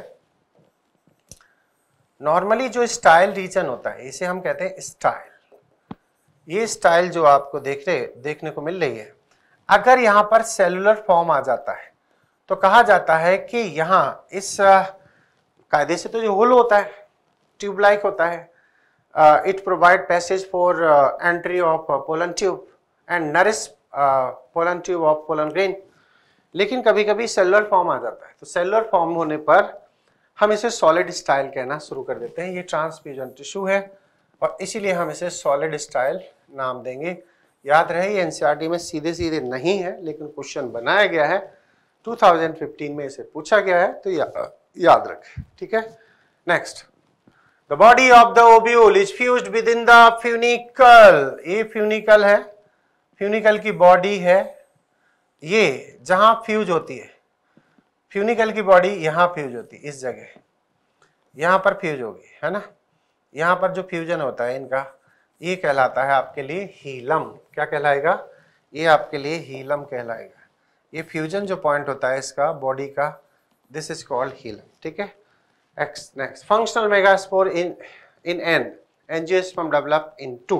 नॉर्मली जो स्टाइल रीजन होता है इसे हम कहते हैं स्टाइल ये स्टाइल जो आपको देख रहे देखने को मिल रही है अगर यहाँ पर सेलुलर फॉर्म आ जाता है तो कहा जाता है कि यहाँ इस कायदे से तो जो होल होता है ट्यूबलाइक होता है it provide passage for entry of pollen tube and nourish pollen tube of pollen grain लेकिन कभी कभी सेलुलर फॉर्म आ जाता है तो सेलुलर फॉर्म होने पर हम इसे सॉलिड स्टाइल कहना शुरू कर देते हैं ये ट्रांसफ्यूजन टिश्यू है और इसीलिए हम इसे सॉलिड स्टाइल नाम देंगे याद रहे ये एनसीईआरटी e में सीधे सीधे नहीं है लेकिन क्वेश्चन बनाया गया है 2015 में इसे पूछा गया है तो या, याद रखें ठीक है next the body of the ovule is fused with in the funicle ये फ्यूनिकल है फ्यूनिकल की बॉडी है ये जहां फ्यूज होती है फ्यूनिकल की बॉडी यहाँ फ्यूज होती है इस जगह यहाँ पर फ्यूज होगी है ना यहाँ पर जो फ्यूजन होता है इनका ये कहलाता है आपके लिए हीलम क्या कहलाएगा ये आपके लिए हीलम कहलाएगा ये फ्यूजन जो पॉइंट होता है इसका बॉडी का दिस इज कॉल्ड हीलम ठीक है एक्स next functional megaspore in in an angiosperm develop into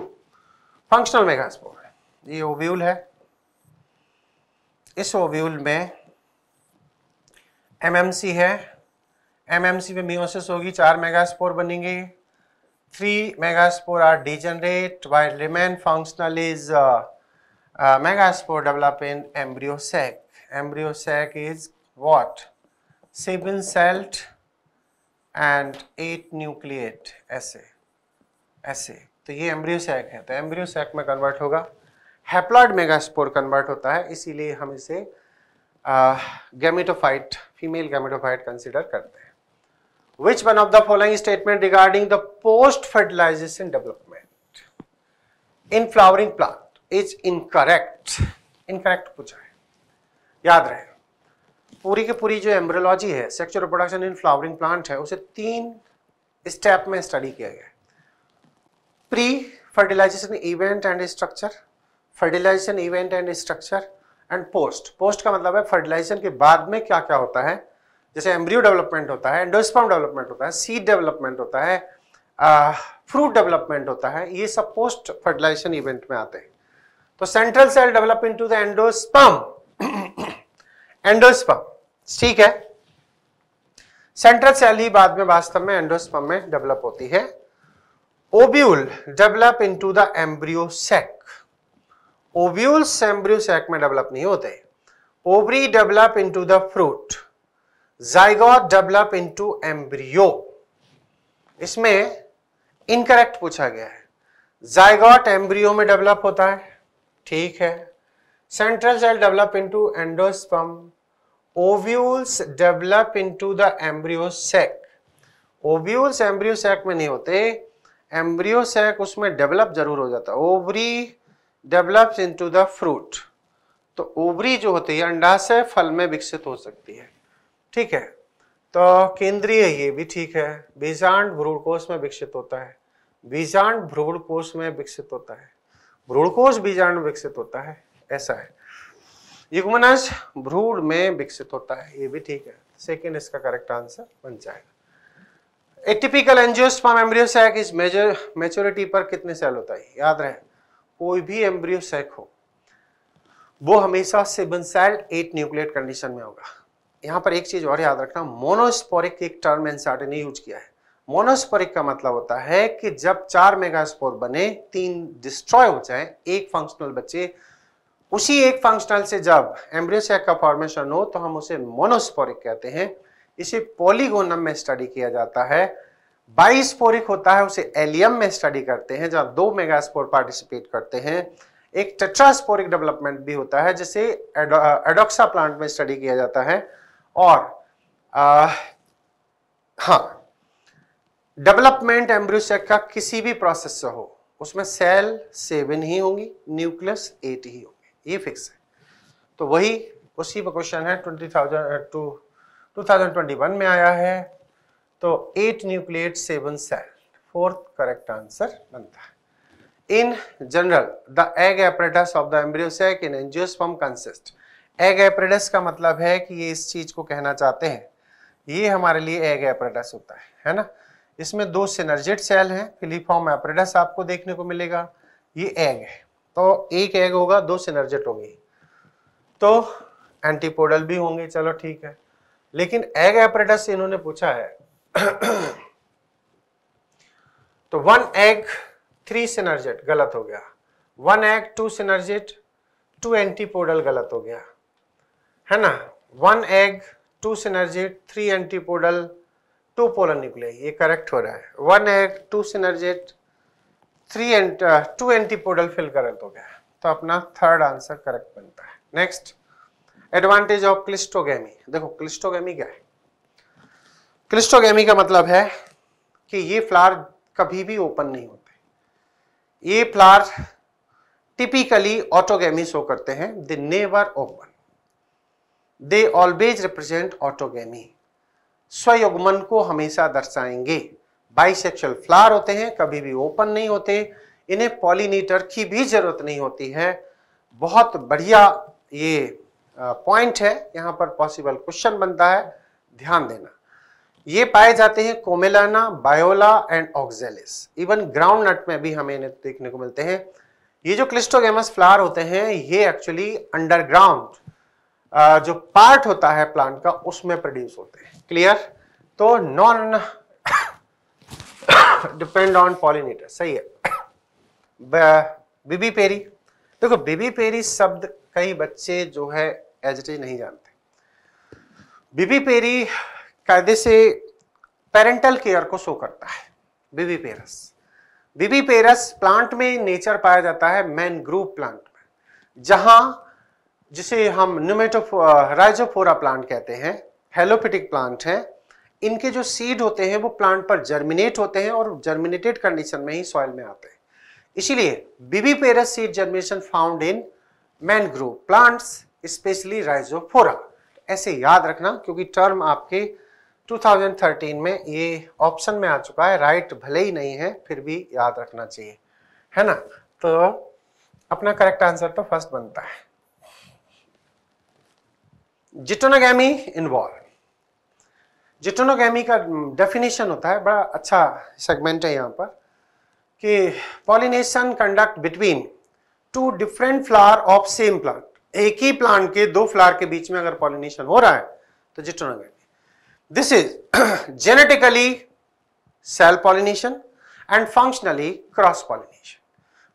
functional megaspore ये ओव्यूल है इस ओव्यूल में एम एमएमसी है एमएमसी में मियोसिस होगी चार मेगास्पोर बनेंगे three megaspore are degenerate by remain functional is megaspore develop in embryo sac embryo sac is what seven celled and eight nucleate ऐसे ऐसे तो ये एम्ब्रियोसेक है तो एम्ब्रियोसेक में कन्वर्ट होगा हैप्लॉयड मेगास्पोर कन्वर्ट होता है इसीलिए हम इसे गैमेटोफाइट फीमेल गैमेटोफाइट कंसिडर करते हैं of the of statement regarding the post fertilization development in flowering plant is incorrect incorrect पूछा है याद रहे पूरी की पूरी जो एम्ब्रोलॉजी है sexual reproduction in flowering plant है उसे तीन स्टेप में स्टडी किया गया pre fertilization event and structure fertilization event and structure and post post का मतलब है फर्टिलाइजेशन के बाद में क्या क्या होता है जैसे एम्ब्रियो डेवलपमेंट होता है एंडोस्पर्म डेवलपमेंट होता है सीड डेवलपमेंट होता है फ्रूट डेवलपमेंट होता है ये सब पोस्ट फर्टिलाइजेशन इवेंट में आते हैं तो central cell develop into the endosperm endosperm ठीक है सेंट्रल सेल ही बाद में वास्तव में एंडोस्पर्म में डेवलप होती है ovule develop into the embryo sac ovules embryo sac में डेवलप नहीं होते ovary develop into the fruit zygote develop into embryo इसमें इनकरेक्ट पूछा गया है जाइगोट एम्ब्रियो में डेवलप होता है ठीक है central cell develop into endosperm ovules develop into the embryo sac ovules embryo sac में नहीं होते एम्ब्रियो सैक उसमें डेवलप जरूर हो जाता है ovary develops into the fruit तो ओवरी जो होती है अंडाशय फल में विकसित हो सकती है ठीक है तो केंद्रीय ये भी ठीक है बीजांड भ्रूणकोश में विकसित होता है बीजांड भ्रूणकोश में विकसित होता है भ्रूणकोश बीजांड विकसित होता है ऐसा है युग्मनज भ्रूण में विकसित होता है ये भी ठीक है सेकेंड इसका करेक्ट आंसर बन जाएगा a typical angiosperm sac is major maturity पर कितने सेल होता है याद रहे कोई भी एम्ब्रियो सेक हो वो हमेशा seven cell eight nuclear condition में होगा यहां पर एक चीज और याद रखना मोनोस्पोरिक एक टर्म एनसार्टे ने यूज किया है मोनोस्पोरिक का मतलब होता है कि जब चार मेगास्पोर बने तीन डिस्ट्रॉय हो जाए एक फंक्शनल बच्चे उसी एक फंक्शनल से जब एम्ब्रियो सेक का फॉर्मेशन हो तो हम उसे मोनोस्पोरिक कहते हैं इसे पॉलीगोनम में स्टडी किया जाता है बाइस्पोरिक होता है उसे एलियम में स्टडी करते हैं जहां दो मेगास्पोर पार्टिसिपेट करते हैं एक टेट्रास्पोरिक डेवलपमेंट भी होता है जिसे एडोक्सा प्लांट में स्टडी किया जाता है और आ, हाँ डेवलपमेंट एम्ब्रियोसेक का किसी भी प्रोसेस से हो उसमें सेल सेवन ही होंगी न्यूक्लियस एट ही होंगे ये फिक्स है तो वही उसी में क्वेश्चन है twenty thousand to two thousand twenty one में आया है तो eight nucleate seven cell fourth correct answer बनता है in general the egg apparatus of the embryo sac in angiosperm consist egg apparatus का मतलब है कि ये इस चीज को कहना चाहते हैं ये हमारे लिए एग एपरेटस होता है है ना इसमें दो सिनर्जिट सेल हैं फिलीफॉर्म एपरेटस आपको देखने को मिलेगा ये एग है तो एक एग होगा दो सिनर्जिट होंगे तो एंटीपोडल भी होंगे चलो ठीक है लेकिन एग एपरेटस इन्होंने पूछा है तो वन एग थ्री सिनर्जेट गलत हो गया one egg two synergid two antipodal गलत हो गया है ना one egg two synergid three antipodal two polar निकले ये करेक्ट हो रहा है one egg two synergid three एंट टू एंटीपोडल फिल गलत हो गया तो अपना थर्ड आंसर करेक्ट बनता है नेक्स्ट एडवांटेज ऑफ क्लिस्टोगेमी देखो क्लिस्टोगेमी क्या है क्रिस्टोगेमी का मतलब है कि ये फ्लावर कभी भी ओपन नहीं होते ये फ्लावर टिपिकली ऑटोगेमी शो करते हैं they never open they always represent autogamy स्वयुगमन को हमेशा दर्शाएंगे बाइसेक्सुअल फ्लावर होते हैं कभी भी ओपन नहीं होते इन्हें पॉलिनेटर की भी जरूरत नहीं होती है बहुत बढ़िया ये पॉइंट है यहाँ पर पॉसिबल क्वेश्चन बनता है ध्यान देना ये पाए जाते हैं Commelina Viola and Oxalis even groundnut में भी हमें देखने को मिलते हैं ये जो क्लिस्टोगेमस फ्लावर होते हैं ये एक्चुअली अंडरग्राउंड जो पार्ट होता है प्लांट का उसमें प्रोड्यूस होते हैं क्लियर तो नॉन डिपेंड ऑन पॉलिनेटर सही है बीबी पेरी देखो बीबी पेरी शब्द कई बच्चे जो है एजटेज नहीं जानते बीबी पेरी कायदे से पेरेंटल केयर को शो करता है बीबी पेरस बीबी पेरस प्लांट में नेचर पाया जाता है मैन मैनग्रोव प्लांट में जहां जिसे हम न्यूमेटो राइजोफोरा प्लांट कहते हैं हेलोपिटिक प्लांट है इनके जो सीड होते हैं वो प्लांट पर जर्मिनेट होते हैं और जर्मिनेटेड कंडीशन में ही सॉइल में आते हैं इसीलिए viviparous seed germination found in मैन मैनग्रोव प्लांट्स स्पेशली राइजोफोरा ऐसे याद रखना क्योंकि टर्म आपके 2013 में ये ऑप्शन में आ चुका है राइट भले ही नहीं है फिर भी याद रखना चाहिए है ना तो अपना करेक्ट आंसर तो फर्स्ट बनता है जिटोनोगैमी इन्वॉल्व जिटोनोगैमी का डेफिनेशन होता है बड़ा अच्छा सेगमेंट है यहाँ पर कि pollination conduct between two different flower of same plant एक ही प्लांट के दो फ्लावर के बीच में अगर पॉलिनेशन हो रहा है तो geitonogamy This is genetically cell pollination and functionally cross pollination.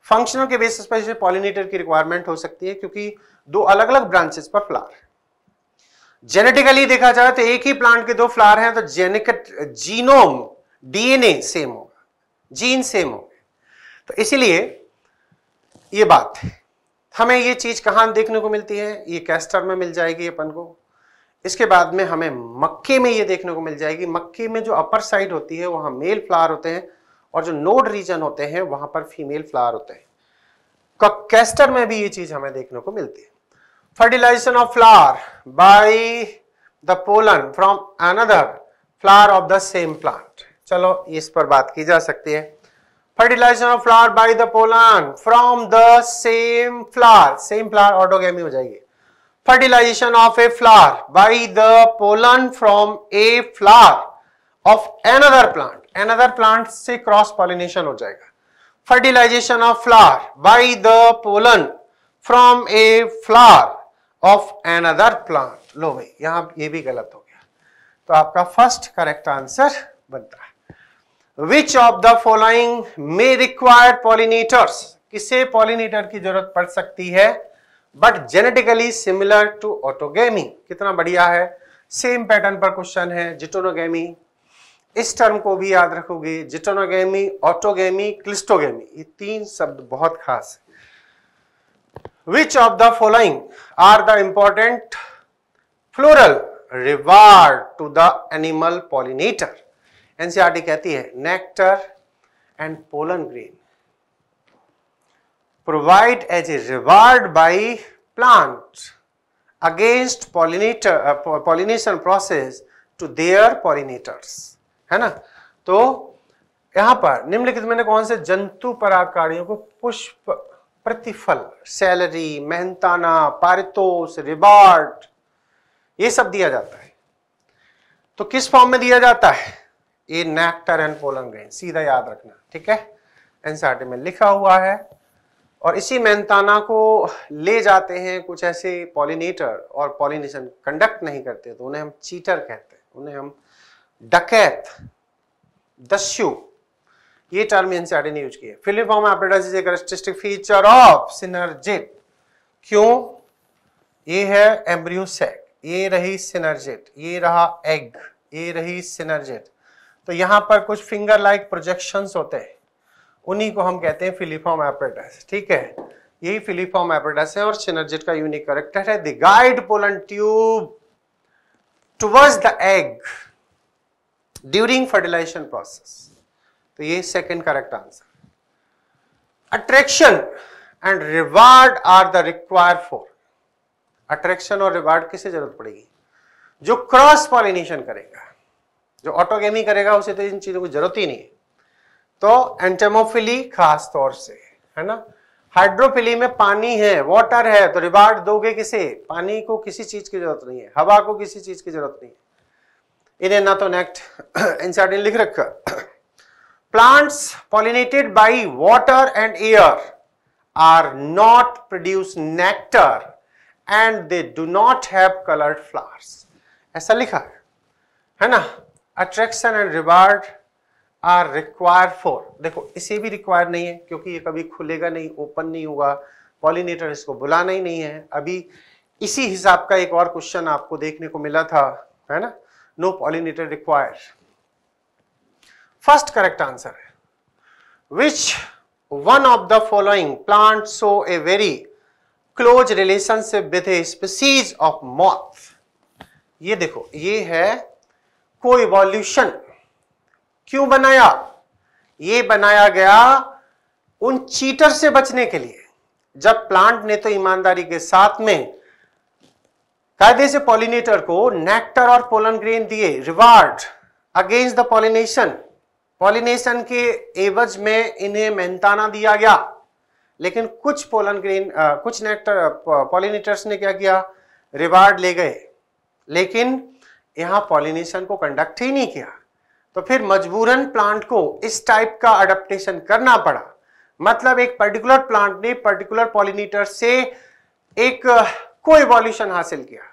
Functional के बेसिस पर जैसे पॉलिनेटर की रिक्वायरमेंट हो सकती है क्योंकि दो अलग अलग ब्रांचेस पर फ्लावर जेनेटिकली देखा जाए तो एक ही प्लांट के दो फ्लावर हैं तो जेनेटिक जीनोम डीएनए सेम होगा जीन सेम होगा तो इसीलिए ये बात है हमें ये चीज कहाँ देखने को मिलती है ये कैस्टर में मिल जाएगी अपन को इसके बाद में हमें मक्के में ये देखने को मिल जाएगी मक्के में जो अपर साइड होती है वहां मेल फ्लावर होते हैं और जो नोड रीजन होते हैं वहां पर फीमेल फ्लावर होते हैं कैस्टर में भी ये चीज हमें देखने को मिलती है fertilization of flower by the pollen from another flower of the same plant चलो इस पर बात की जा सकती है fertilization of flower by the pollen from the same flower same flower autogamy हो जाएगी fertilization of a flower by the pollen from a flower of another plant another plant से क्रॉस पॉलिनेशन हो जाएगा fertilization of flower by the pollen from a flower of another plant लो भाई यहां ये भी गलत हो गया तो आपका फर्स्ट करेक्ट आंसर बनता है which of the following may require pollinators किसे पॉलिनेटर की जरूरत पड़ सकती है but genetically similar to autogamy कितना बढ़िया है सेम पैटर्न पर क्वेश्चन है जिटोनोगेमी इस टर्म को भी याद रखोगे जिटोनोगेमी ऑटोगेमी क्लिस्टोगेमी ये तीन शब्द बहुत खास है which of the following are the important floral reward to the animal pollinator NCERT e कहती है nectar and pollen grain provide as a reward by plant against pollinator uh, pollination process to their pollinators है ना तो यहां पर निम्नलिखित मैंने कौन से जंतु पराकारियों को पुष्प प्रतिफल सैलरी मेहनताना पारितोष रिवार्ड ये सब दिया जाता है तो किस फॉर्म में दिया जाता है ये नेक्टर एंड पोलन ग्रेन सीधा याद रखना ठीक है एनसीआरटी में लिखा हुआ है और इसी मेहनताना को ले जाते हैं कुछ ऐसे पॉलिनेटर और पॉलिनेशन कंडक्ट नहीं करते तो उन्हें हम चीटर कहते हैं उन्हें हम डकैत दस्यु ये टर्म एनसीआरटी ने यूज किया filiform apparatus feature of synergid क्यों ये है एम्ब्रियो सेक ये रही सिनर्जिट ये रहा एग ये रही सिनर्जिट तो यहाँ पर कुछ फिंगर लाइक प्रोजेक्शंस होते हैं उन्हीं को हम कहते हैं फिलीफॉर्म एपरेटस ठीक है यही फिलीफॉर्म एपरेटस है और सिनर्जिट का यूनिक करेक्टर है the guide pollen tube towards the egg during fertilization process तो ये second correct answer attraction and reward are the require for attraction और रिवार्ड किसे जरूरत पड़ेगी जो क्रॉस पॉलिनेशन करेगा जो ऑटोगेमी करेगा उसे तो इन चीजों की जरूरत ही नहीं है तो एंटेमोफिली खास तौर से है ना हाइड्रोफिली में पानी है वाटर है तो रिवार्ड दोगे किसे पानी को किसी चीज की जरूरत नहीं है हवा को किसी चीज की जरूरत नहीं है इन्हें ना तो नेक्स्ट इंसाइड लिख रखा plants pollinated by water and air are not produce nectar and they do not have coloured flowers ऐसा लिखा है है ना attraction and reward are required for देखो इसे भी रिक्वायर नहीं है क्योंकि ये कभी खुलेगा नहीं ओपन नहीं होगा पॉलिनेटर इसको बुलाना ही नहीं है अभी इसी हिसाब का एक और क्वेश्चन आपको देखने को मिला था है ना no pollinator require first correct answer है which one of the following plant so a very close relationship with a species of moth ये देखो ये है कोइवॉल्यूशन क्यों बनाया ये बनाया गया उन चीटर से बचने के लिए जब प्लांट ने तो ईमानदारी के साथ में कायदे से पॉलिनेटर को नेक्टर और पोलन ग्रेन दिए reward against the pollination pollination के एवज में इन्हें मेहनताना दिया गया लेकिन कुछ पोलन ग्रेन कुछ नेक्टर पॉलिनेटर्स ने क्या किया रिवार्ड ले गए लेकिन यहां पॉलिनेशन को कंडक्ट ही नहीं किया तो फिर मजबूरन प्लांट को इस टाइप का अडप्टेशन करना पड़ा मतलब एक पर्टिकुलर प्लांट ने पर्टिकुलर पॉलिनेटर से एक को uh, एवोल्यूशन हासिल किया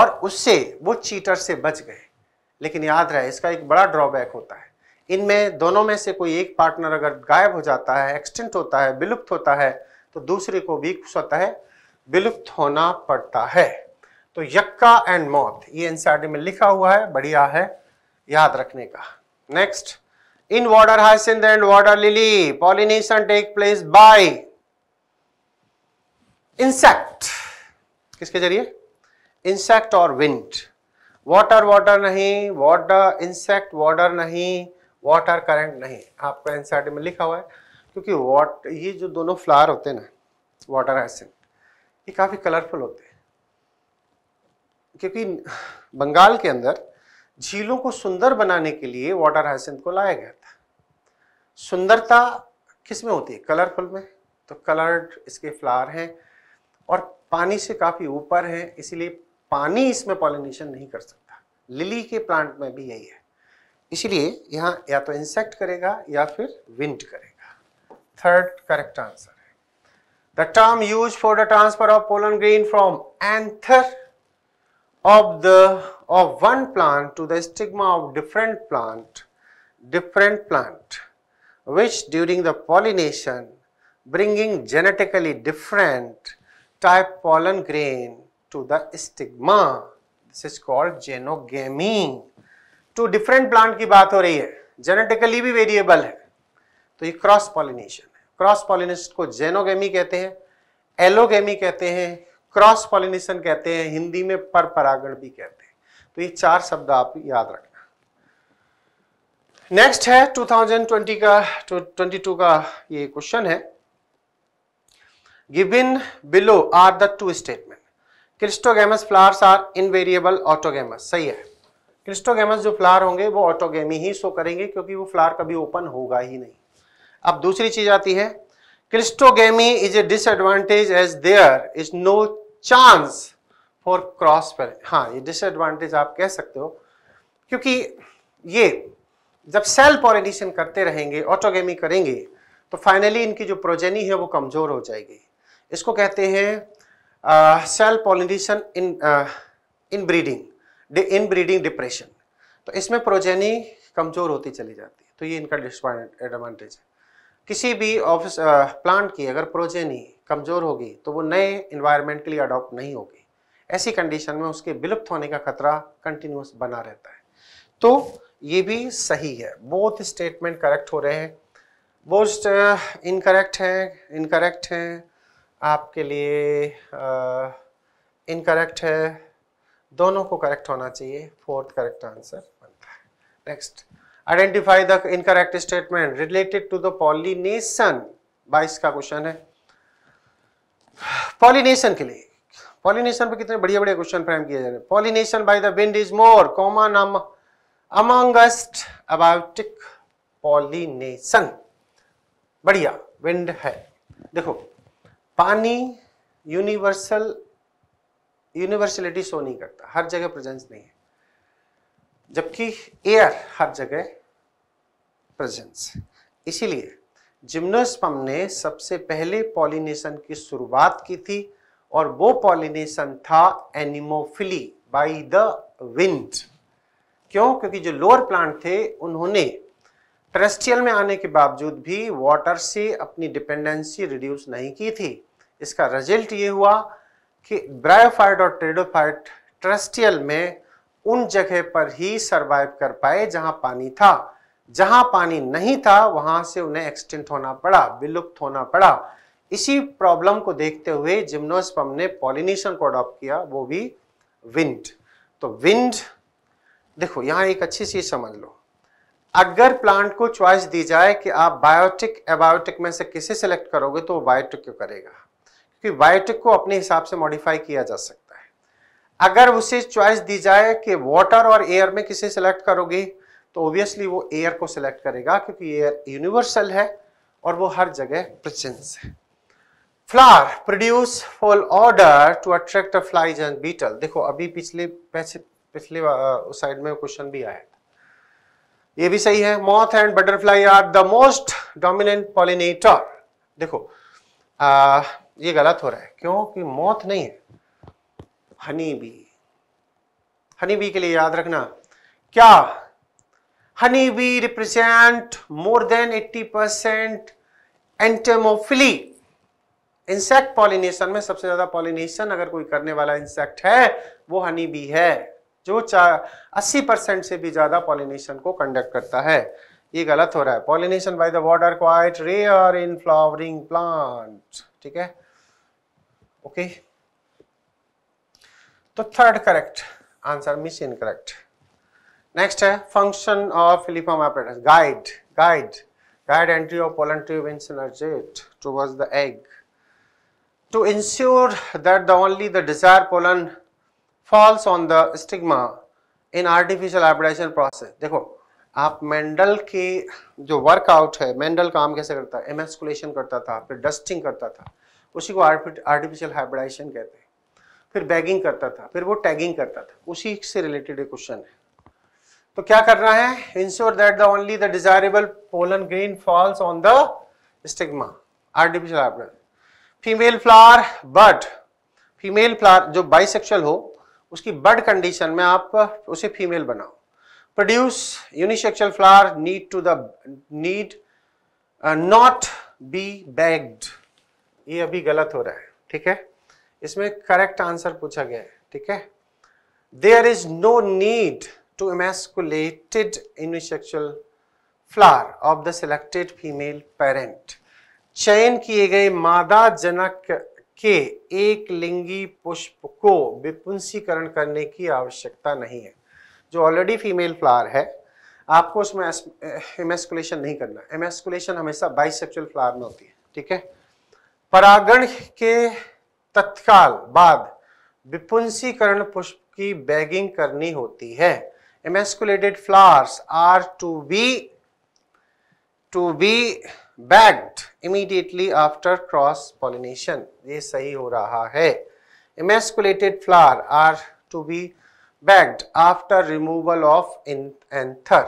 और उससे वो चीटर से बच गए लेकिन याद रहे इसका एक बड़ा ड्रॉबैक होता है इनमें दोनों में से कोई एक पार्टनर अगर गायब हो जाता है एक्सटेंट होता है विलुप्त होता है तो दूसरे को भी स्वतः विलुप्त होना पड़ता है तो यक्का एंड मौत ये एनसीआरटी में लिखा हुआ है बढ़िया है याद रखने का next in water hyacinth and water lily pollination take place by insect किसके जरिए इंसेक्ट और विंड वाटर वाटर नहीं वाटर इंसेक्ट वाटर नहीं वाटर करंट नहीं आपको एनसीईआरटी में लिखा हुआ है क्योंकि वाट ये जो दोनों फ्लावर होते हैं ना वाटर हाइसेंट ये काफ़ी कलरफुल होते हैं क्योंकि बंगाल के अंदर झीलों को सुंदर बनाने के लिए वाटर हाइसेंथ को लाया गया था सुंदरता किस में होती है कलरफुल में तो कलर्ड इसके फ्लावर हैं और पानी से काफ़ी ऊपर है इसीलिए पानी इसमें पॉलिनेशन नहीं कर सकता लिली के प्लांट में भी यही है इसीलिए यहाँ या तो इंसेक्ट करेगा या फिर विंट करेगा थर्ड करेक्ट आंसर है the term use for the transfer of pollen grain from anther of the of one plant to the stigma of different plant different plant which during the pollination bringing genetically different type pollen grain to the stigma this is called genogamy to different plant ki baat ho rahi hai genetically bhi variable hai to ye cross pollination है cross pollination को xenogamy कहते हैं allogamy कहते हैं cross pollination कहते हैं हिंदी में पर परागण भी कहते हैं तो ये चार शब्द आप याद रखना नेक्स्ट है 2020 का 22 का ये क्वेश्चन है given below are the two statement cleistogamous flowers are invariable autogamous सही है क्रिस्टोगेमस जो फ्लावर होंगे वो ऑटोगेमी ही शो करेंगे क्योंकि वो फ्लावर कभी ओपन होगा ही नहीं अब दूसरी चीज आती है cleistogamy is a disadvantage as there is no chance for cross पर हाँ ये डिसएडवांटेज आप कह सकते हो क्योंकि ये जब सेल पॉलिनेशन करते रहेंगे ऑटोगेमी करेंगे तो फाइनली इनकी जो प्रोजेनी है वो कमज़ोर हो जाएगी इसको कहते हैं self pollination in inbreeding inbreeding depression तो इसमें प्रोजेनी कमज़ोर होती चली जाती है तो ये इनका डिसएडवांटेज है किसी भी ऑफिस प्लांट की अगर प्रोजेनी कमज़ोर होगी तो वो नए इन्वायरमेंट के लिए अडॉप्ट नहीं होगी ऐसी कंडीशन में उसके विलुप्त होने का खतरा कंटिन्यूस बना रहता है तो ये भी सही है बोथ स्टेटमेंट करेक्ट हो रहे हैं बोस्ट इनकरेक्ट uh, हैं इनकरेक्ट हैं आपके लिए इनकरेक्ट uh, है दोनों को करेक्ट होना चाहिए फोर्थ करेक्ट आंसर बनता है next identify the incorrect statement related to the pollination बाईस का क्वेश्चन है पॉलिनेशन के लिए पॉलिनेशन पे कितने बढ़िया बढ़िया क्वेश्चन फ्रेम किए जा रहे हैं pollination by the wind is more common amongst abiotic pollination बढ़िया विंड है देखो पानी यूनिवर्सल यूनिवर्सलिटी शो नहीं करता हर जगह प्रेजेंस नहीं है जबकि एयर हर जगह प्रेजेंस इसीलिए जिम्नोस्पम ने सबसे पहले पॉलिनेशन की शुरुआत की थी और वो पॉलिनेशन था एनिमोफिली बाय द विंड क्यों क्योंकि जो लोअर प्लांट थे उन्होंने टेरेस्ट्रियल में आने के बावजूद भी वाटर से अपनी डिपेंडेंसी रिड्यूस नहीं की थी इसका रिजल्ट ये हुआ कि ब्रायोफाइट और ट्रेडोफाइट टेरेस्ट्रियल में उन जगह पर ही सरवाइव कर पाए जहां पानी था जहां पानी नहीं था वहां से उन्हें एक्सटेंट होना पड़ा विलुप्त होना पड़ा इसी प्रॉब्लम को देखते हुए जिम्नोस्पम ने पॉलिनेशन को अडॉप्ट किया वो भी विंड तो विंड देखो यहां एक अच्छी चीज समझ लो अगर प्लांट को चॉइस दी जाए कि आप बायोटिक एबायोटिक में से किसे सेलेक्ट करोगे तो वो बायोटिक क्यों करेगा क्योंकि बायोटिक को अपने हिसाब से मॉडिफाई किया जा सकता है अगर उसे चॉइस दी जाए कि वाटर और एयर में किसे सेलेक्ट करोगे तो ऑब्वियसली वो एयर को सिलेक्ट करेगा क्योंकि एयर यूनिवर्सल है और वो हर जगह प्रजेंस है flower produce foul odour to attract uh flies and beetle देखो अभी पिछले पिछले उस साइड में क्वेश्चन भी आया था ये भी सही है moth and butterfly are the most dominant pollinator देखो आ, ये गलत हो रहा है क्योंकि मॉथ नहीं है हनी बी हनी बी के लिए याद रखना क्या bee represent more than 80% entomophily insect pollination में सबसे ज्यादा पॉलिनेशन अगर कोई करने वाला इंसेक्ट है वो हनी बी है जो अस्सी परसेंट से भी ज्यादा पॉलिनेशन को कंडक्ट करता है ये गलत हो रहा है pollination by the water quite rare in flowering plant ठीक है ओके okay. तो third correct answer miss incorrect next है function of filiform apparatus guide guide guide entry of pollen tube in synergid towards the egg to ensure that the only the desired pollen falls on the stigma in artificial ablation process देखो आप Mendel के जो workout है Mendel काम कैसे करता है emasculation करता था फिर डस्टिंग करता था उसी को आर्टिफिशियल हाइब्रिडाइजेशन कहते हैं फिर बैगिंग करता था फिर वो टैगिंग करता था उसी से रिलेटेड क्वेश्चन है तो क्या करना है ensure that the only the desirable pollen grain falls on the stigma artificial हार्बन female flower but female flower जो बाइसेक्सुअल हो उसकी बर्ड कंडीशन में आप उसे फीमेल बनाओ produce unisexual flower need to the need not be bagged ये अभी गलत हो रहा है ठीक है इसमें करेक्ट आंसर पूछा गया है ठीक है there is no need to emasculated unisexual flower of the selected female parent. चयन किए गए मादा जनक के एक लिंगी पुष्प को विपुंसीकरण करने की आवश्यकता नहीं है जो ऑलरेडी फीमेल फ्लावर है आपको उसमें एमेस्कुलेशन नहीं करना एमेस्कुलेशन हमेशा बाइसेक्सुअल फ्लावर में होती है ठीक है परागण के तत्काल बाद विपुंसीकरण पुष्प की बैगिंग करनी होती है emasculated flowers are to be to be bagged immediately after cross pollination ye sahi ho raha hai emasculated flower are to be bagged after removal of anther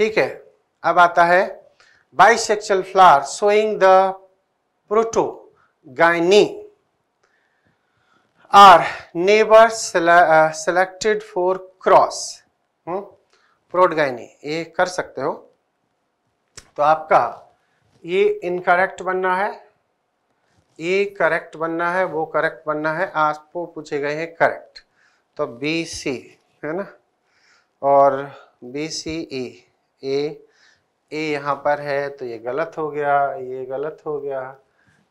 theek hai ab aata hai bisexual flower showing the proto protogyny are never sele uh, selected for cross प्रोडगैनी ये कर सकते हो तो आपका ये incorrect बनना है ये करेक्ट बनना है वो करेक्ट बनना है आपको पूछे गए हैं करेक्ट तो बी सी है ना और बी सी ए ए ए यहाँ पर है तो ये गलत हो गया ये गलत हो गया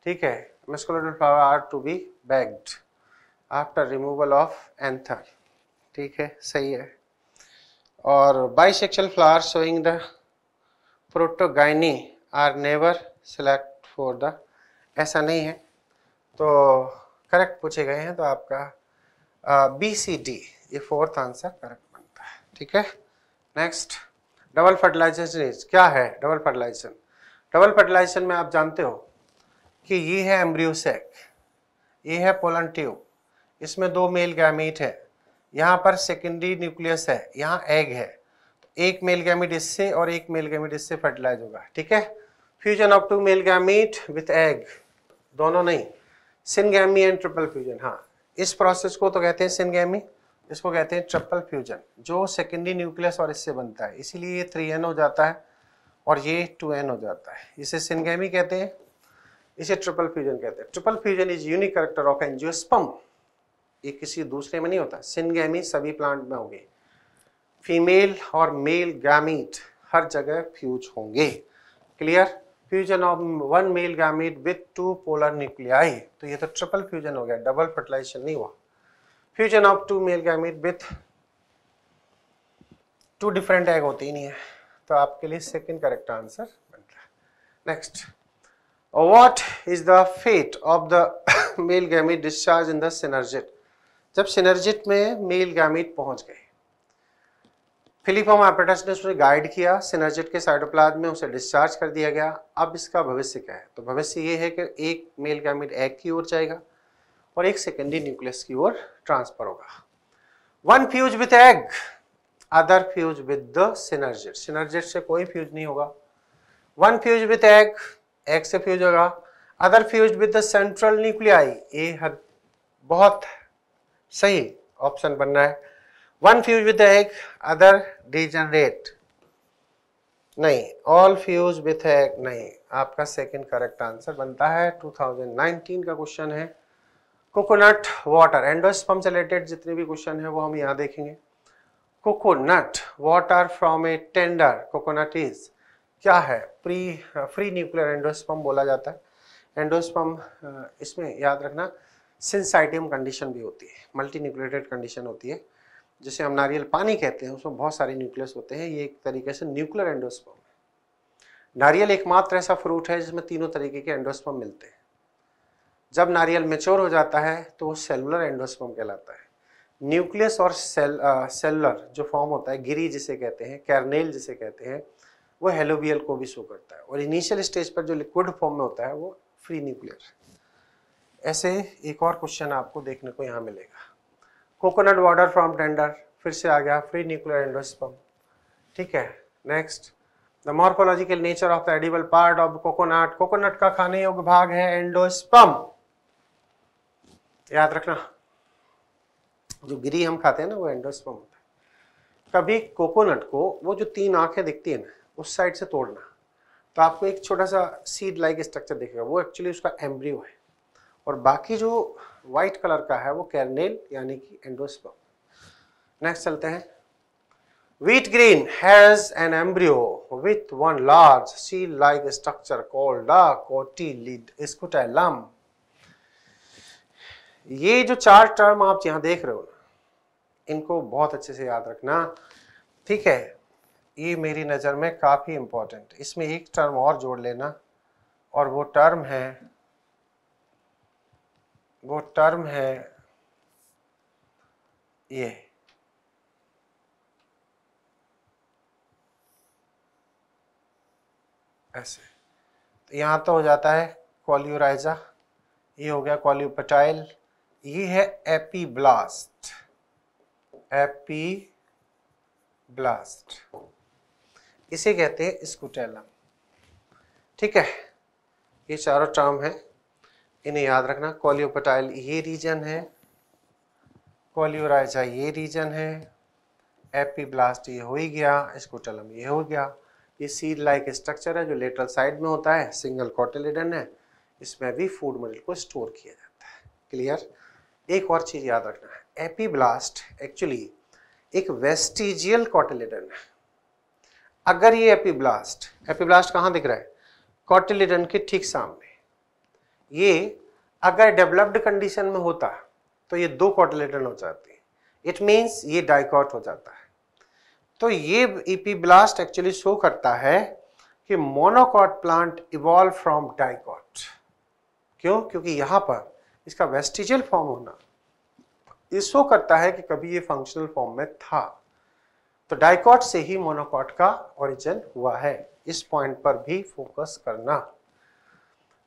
ठीक है emasculated flower are to be bagged after removal of anther ठीक है सही है और bisexual flower showing the protogyny are never select for the ऐसा नहीं है तो करेक्ट पूछे गए हैं तो आपका बी सी डी ये फोर्थ आंसर करेक्ट बनता है ठीक है नेक्स्ट डबल फर्टिलाइजेशन इज क्या है डबल फर्टिलाइजेशन डबल फर्टिलाइजेशन में आप जानते हो कि ये है एम्ब्रियोसेक ये है पोलन ट्यूब इसमें दो मेल गैमेट है यहाँ पर सेकेंडरी न्यूक्लियस है यहाँ एग है एक मेल गैमिट इससे और एक मेल गैमिट इससे फर्टिलाइज होगा ठीक है fusion of two male gamete with egg दोनों नहीं सिनगैमी एंड ट्रिपल फ्यूजन हाँ इस प्रोसेस को तो कहते हैं सिनगैमी इसको कहते हैं ट्रिपल फ्यूजन जो सेकेंडरी न्यूक्लियस और इससे बनता है इसीलिए ये थ्री एन हो जाता है और ये टू एन हो जाता है इसे सिनगैमी कहते हैं इसे ट्रिपल फ्यूजन कहते हैं triple fusion is unique character of angio ये किसी दूसरे में नहीं होता सिनगैमी सभी प्लांट में होंगे फीमेल और मेल गैमीट हर जगह फ्यूज होंगे clear fusion of one male gamete with two polar nuclei तो ये तो ट्रिपल फ्यूजन हो गया डबल फर्टिलाइजेशन नहीं हुआ fusion of two male gamete with two different egg होती ही नहीं है तो आपके लिए सेकेंड करेक्ट आंसर बन रहा है next what is the fate of the male gamete discharge in the synergid जब सिनर्जिट में मेल गैमिट पहुंच गए फिलीफॉर्म एपेटस ने उसने गाइड किया सिनर्जिट के साइडोप्लाज में उसे डिस्चार्ज कर दिया गया अब इसका भविष्य क्या है तो भविष्य ये है कि एक मेल गैमिट एग की ओर जाएगा और एक सेकेंडरी न्यूक्लियस की ओर ट्रांसफर होगा one fuse with egg other fuse with the synergid synergid से कोई फ्यूज नहीं होगा one fuse with egg egg से फ्यूज होगा other fuse with the central nuclei ये हद बहुत है सही ऑप्शन बन रहा है one fuse with egg other degenerate नहीं ऑल फ्यूज विथ एग नहीं आपका सेकंड करेक्ट आंसर बनता है 2019 का क्वेश्चन है कोकोनट वाटर एंडोस्पम से रिलेटेड जितने भी क्वेश्चन है वो हम यहाँ देखेंगे coconut water from a tender coconut is क्या है प्री फ्री न्यूक्लियर एंडोस्पम बोला जाता है एंडोस्पम इसमें याद रखना सिंसाइटियम कंडीशन भी होती है मल्टी न्यूक्लेटेड कंडीशन होती है जिसे हम नारियल पानी कहते हैं उसमें बहुत सारे न्यूक्लियस होते हैं ये एक तरीके से न्यूक्लियर एंडोस्पर्म है नारियल एकमात्र ऐसा फ्रूट है जिसमें तीनों तरीके के एंडोस्पर्म मिलते हैं जब नारियल मेच्योर हो जाता है तो वो सेलुलर एंडोस्पर्म कहलाता है न्यूक्लियस और सेल सेलुलर जो फॉर्म होता है गिरी जिसे कहते हैं कैरनेल जिसे कहते हैं वो हेलोवियल को भी शो करता है और इनिशियल स्टेज पर जो लिक्विड फॉर्म में होता है वो फ्री न्यूक्लियर है ऐसे एक और क्वेश्चन आपको देखने को यहाँ मिलेगा कोकोनट वाटर फ्रॉम टेंडर फिर से आ गया फ्री न्यूक्लियर एंडोस्पम ठीक है next the morphological nature of the edible part of coconut coconut का खाने योग्य भाग है एंडोस्पम याद रखना जो गिरी हम खाते हैं ना वो एंडोस्पम होता है कभी कोकोनट को वो जो तीन आंखें दिखती है ना उस साइड से तोड़ना तो आपको एक छोटा सा सीड लाइक स्ट्रक्चर दिखेगा वो एक्चुअली उसका एम्ब्रियो है और बाकी जो वाइट कलर का है वो कैरनेल यानी कि एंडोस्पर्म नेक्स्ट चलते हैं wheat grain has an embryo with one large seal like structure called the cotylead scutellum ये जो चार टर्म आप यहां देख रहे हो ना इनको बहुत अच्छे से याद रखना ठीक है ये मेरी नज़र में काफ़ी इंपॉर्टेंट इसमें एक टर्म और जोड़ लेना और वो टर्म है वो टर्म है ये ऐसे तो यहाँ तो हो जाता है कॉल्यूराइजा ये हो गया कॉल्यूपटाइल ये है एपी ब्लास्ट एपी ब्लास्ट इसे कहते हैं स्कूटेलम ठीक है ये चारों टर्म है इन्हें याद रखना कॉलियोपटाइल ये रीजन है कॉलियोराइजा ये रीजन है एपीब्लास्ट ये हो ही गया स्कोटलम ये हो गया ये सीड लाइक स्ट्रक्चर है जो लेटरल साइड में होता है सिंगल कॉटेलिडन है इसमें भी फूड मटेरियल को स्टोर किया जाता है क्लियर एक और चीज़ याद रखना है एपीब्लास्ट एक्चुअली एक वेस्टिजियल कॉटेलिडन है अगर ये एपीब्लास्ट एपीब्लास्ट कहाँ दिख रहा है कॉटेलिडन के ठीक सामने ये अगर डेवलप्ड कंडीशन में होता तो ये दो कॉटलेटन हो जाते इट मीन्स ये डाइकॉट हो जाता है तो ये ईपी ब्लास्ट एक्चुअली शो करता है कि monocot plant evolve from dicot क्यों क्योंकि यहाँ पर इसका वेस्टिजियल फॉर्म होना ये शो करता है कि कभी ये फंक्शनल फॉर्म में था तो डाइकॉट से ही मोनोकॉट का ओरिजिन हुआ है इस पॉइंट पर भी फोकस करना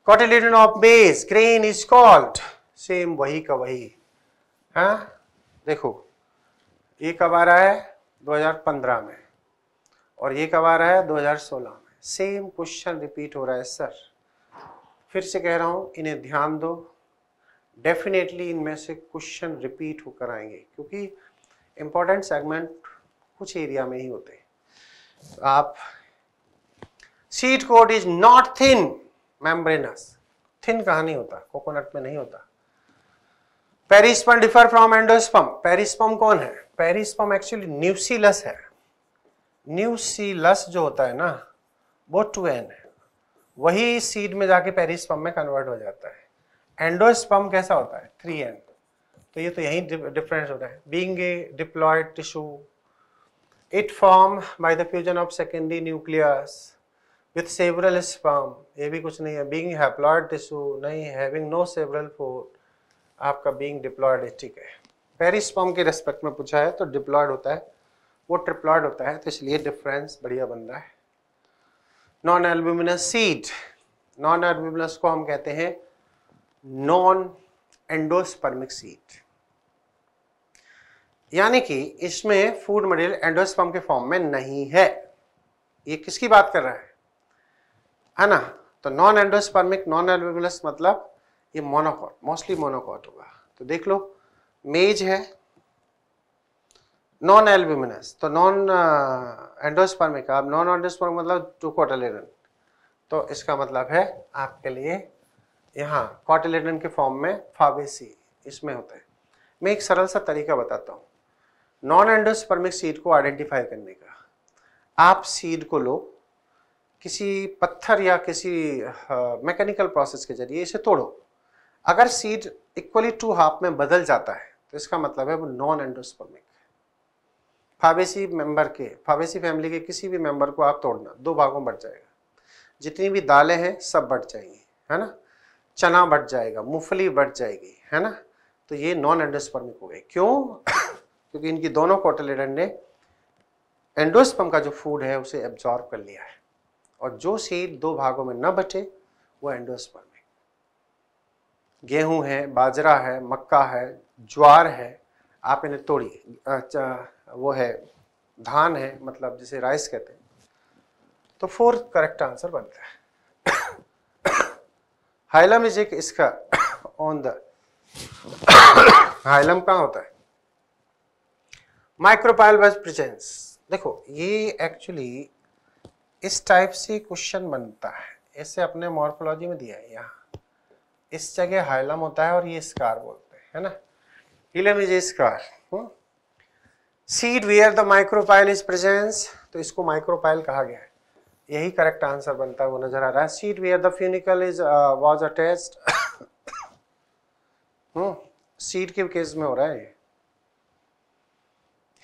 cotyledon of base crane is called same वही का वही है हाँ? देखो ये कब आ रहा है 2015 में और ये कब आ रहा है 2016 में सेम क्वेश्चन रिपीट हो रहा है सर फिर से कह रहा हूँ इन्हें ध्यान दो डेफिनेटली इनमें से क्वेश्चन रिपीट होकर आएंगे क्योंकि इम्पोर्टेंट सेगमेंट कुछ एरिया में ही होते हैं आप seed coat is not thin membranous thin कहा नहीं होता कोकोनट में नहीं होता perisperm differ from endosperm perisperm कौन है पेरिस्पम एक्चुअली न्यूसीलस है न्यूसीलस जो होता है ना वो ट्वेन है वही सीड में जाके पेरिस्पम में कन्वर्ट हो जाता है एंडोस्पम कैसा होता है थ्री एन तो ये तो यही डिफरेंस होता है being a diploid tissue it form by the fusion of secondary nucleus with several sperm ये भी कुछ नहीं है बींग हैप्लॉयड टिश्यू नहीं हैविंग नो सेवरल फोर आपका बींग डिप्लॉयड ठीक है पेरी स्पर्म के रेस्पेक्ट में पूछा है तो डिप्लॉयड होता है वो ट्रिप्लॉयड होता है तो इसलिए डिफरेंस बढ़िया बन रहा है non albuminous seed non albuminous को हम कहते हैं नॉन एंडोस्पर्मिक सीड यानी कि इसमें फूड मटेरियल एंडोस्पर्म के फॉर्म में नहीं है ये किसकी बात कर रहा है है ना तो नॉन एंडोस्पर्मिक नॉन एल्वेगुलस मतलब ये मोनोकॉट मोस्टली मोनोकॉट होगा तो देख लो मेज है नॉन एल्ब्यूमिनस तो नॉन एंडोस्पर्मिक अब नॉन एंडोस्पर्मिक मतलब टू कॉटलेडन तो इसका मतलब है आपके लिए यहाँ कॉटलेडन के फॉर्म में फावेसी इसमें होता है मैं एक सरल सा तरीका बताता हूँ नॉन एंडोस्पर्मिक सीड को आइडेंटिफाई करने का आप सीड को लो किसी पत्थर या किसी मैकेनिकल हाँ, प्रोसेस के जरिए इसे तोड़ो अगर सीड इक्वली टू हाफ में बदल जाता है तो इसका मतलब है वो नॉन एंडोस्पर्मिक है फावेसी मेंबर के फावेसी फैमिली के किसी भी मेंबर को आप तोड़ना दो भागों में बढ़ जाएगा जितनी भी दालें हैं सब बढ़ जाएंगी है ना चना बढ़ जाएगा मूंगफली बढ़ जाएगी है ना तो ये नॉन एंडोस्पर्मिक हो गए क्यों क्योंकि इनकी दोनों कोटलेडन ने एंडोस्पर्म का जो फूड है उसे एब्जॉर्ब कर लिया है और जो सीड दो भागों में न बटे वो एंडोस्पर्म है गेहूं है बाजरा है मक्का है ज्वार है आप इन्हें तोड़िए अच्छा, वो है धान है मतलब जिसे राइस कहते हैं तो फोर्थ करेक्ट आंसर बनता है हाइलम इज एक इसका ऑन द हाइलम कहाँ होता है माइक्रोपाइल बस प्रिजेंस देखो ये एक्चुअली इस टाइप से क्वेश्चन बनता है ऐसे अपने मॉर्फोलॉजी में दिया है यहाँ इस जगह हाइलम होता है और ये स्कार बोलते हैं है ना hilum is scar seed where the micropyle is presence तो इसको माइक्रोपाइल कहा गया है यही करेक्ट आंसर बनता है वो नजर आ रहा है seed where the funicle is was attached seed के केस में हो रहा है ये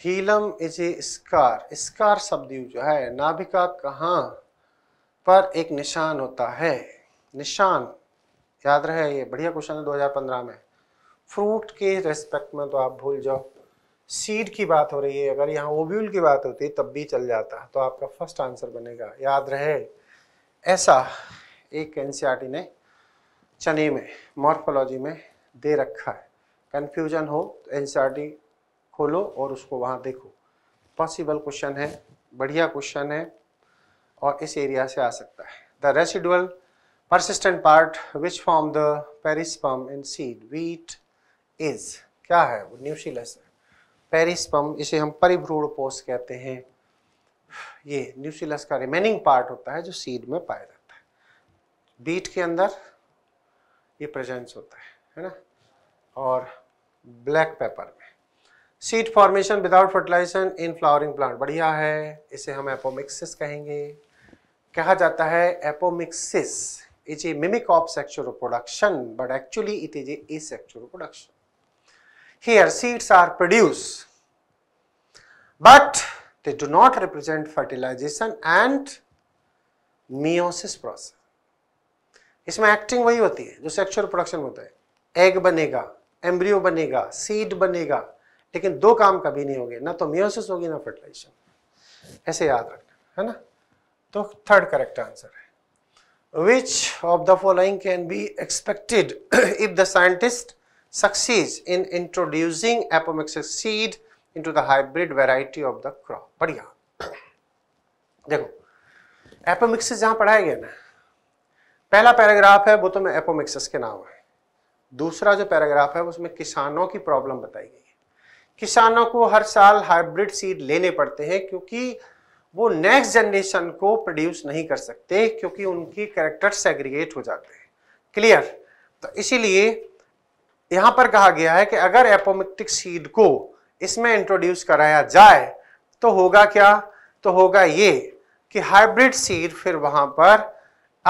hilum is a scar scar शब्द यूज है नाभिका कहाँ पर एक निशान होता है निशान याद रहे ये बढ़िया क्वेश्चन है 2015 में फ्रूट के रेस्पेक्ट में तो आप भूल जाओ सीड की बात हो रही है अगर यहाँ ओब्यूल की बात होती तब भी चल जाता तो आपका फर्स्ट आंसर बनेगा याद रहे ऐसा एक एन e ने चने में मॉर्फोलॉजी में दे रखा है कन्फ्यूजन हो तो एन खोलो और उसको वहाँ देखो पॉसिबल क्वेश्चन है बढ़िया क्वेश्चन है और इस एरिया से आ सकता है the residual persistent part which form the perisperm in seed wheat is क्या है वो न्यूसीलस है पेरिस्पम इसे हम परिभ्रूण पोष कहते हैं ये न्यूसीलस का रिमेनिंग पार्ट होता है जो सीड में पाया जाता है बीट के अंदर ये प्रेजेंस होता है है ना और black pepper seed formation without fertilization in flowering plant बढ़िया है इसे हम एपोमिक्सिस कहेंगे कहा जाता है apomixis is a mimic of sexual reproduction but actually it is a sexual reproduction here seeds are produce but they do not represent fertilization and meiosis process इसमें acting वही होती है जो सेक्सुअल प्रोडक्शन होता है एग बनेगा embryo बनेगा seed बनेगा लेकिन दो काम कभी नहीं होंगे ना तो मियोसिस होगी ना फर्टिलाइजेशन ऐसे याद रखना है ना तो थर्ड करेक्ट आंसर है of the following can be expected if the scientist scientist in introducing introducing seed into the hybrid variety of the crop बढ़िया देखो एपोमिक्सिस जहां पढ़ाया गया ना पहला पैराग्राफ है वो तो मैं एपोमिक्सिस के नाम है दूसरा जो पैराग्राफ है उसमें किसानों की प्रॉब्लम बताई गई किसानों को हर साल हाइब्रिड सीड लेने पड़ते हैं क्योंकि वो नेक्स्ट जनरेशन को प्रोड्यूस नहीं कर सकते क्योंकि उनकी कैरेक्टर सेग्रीगेट हो जाते हैं क्लियर तो इसीलिए यहाँ पर कहा गया है कि अगर एपोमेटिक सीड को इसमें इंट्रोड्यूस कराया जाए तो होगा क्या तो होगा ये कि हाइब्रिड सीड फिर वहाँ पर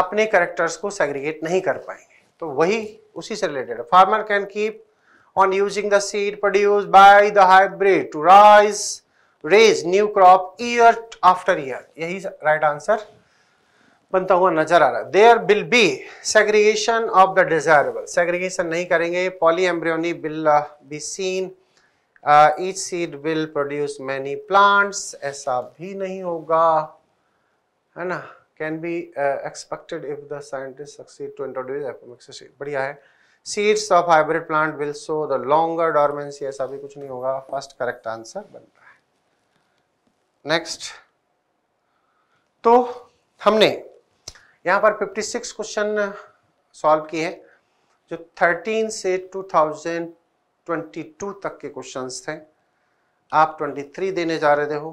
अपने करेक्टर्स को सेग्रीगेट नहीं कर पाएंगे तो वही उसी से related farmer can keep on using the seed produced by the hybrid to rise, raise new crop year after year. यही right answer बनता हुआ नजर आ रहा है there will be segregation of the desirable segregation नहीं करेंगे polyembryony will be seen each seed will produce many plants ऐसा भी नहीं होगा है ना can be expected if the scientist succeed to introduce apomixis बढ़िया है seeds of hybrid plant will show the longer dormancy ऐसा भी कुछ नहीं होगा फर्स्ट करेक्ट आंसर बन रहा है नेक्स्ट तो हमने यहां पर 56 क्वेश्चन सॉल्व किए हैं जो 13 से 2022 तक के क्वेश्चंस थे आप 23 देने जा रहे थे हो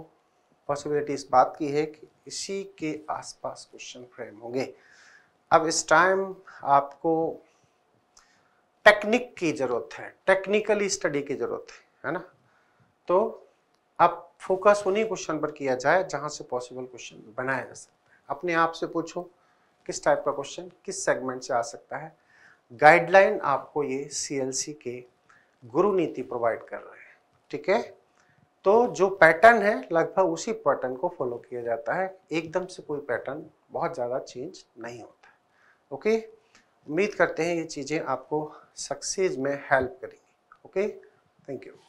पॉसिबिलिटी इस बात की है कि इसी के आसपास क्वेश्चन फ्रेम होंगे अब इस टाइम आपको टेक्निक की ज़रूरत है टेक्निकली स्टडी की ज़रूरत है है ना तो अब फोकस उन्हीं क्वेश्चन पर किया जाए जहां से पॉसिबल क्वेश्चन बनाया जा सकता है अपने आप से पूछो किस टाइप का क्वेश्चन किस सेगमेंट से आ सकता है गाइडलाइन आपको ये सी के गुरु नीति प्रोवाइड कर रहे हैं ठीक है तो जो पैटर्न है लगभग उसी पैटर्न को फॉलो किया जाता है एकदम से कोई पैटर्न बहुत ज़्यादा चेंज नहीं होता ओके उम्मीद करते हैं ये चीज़ें आपको सक्सेस में हेल्प करेंगी ओके थैंक यू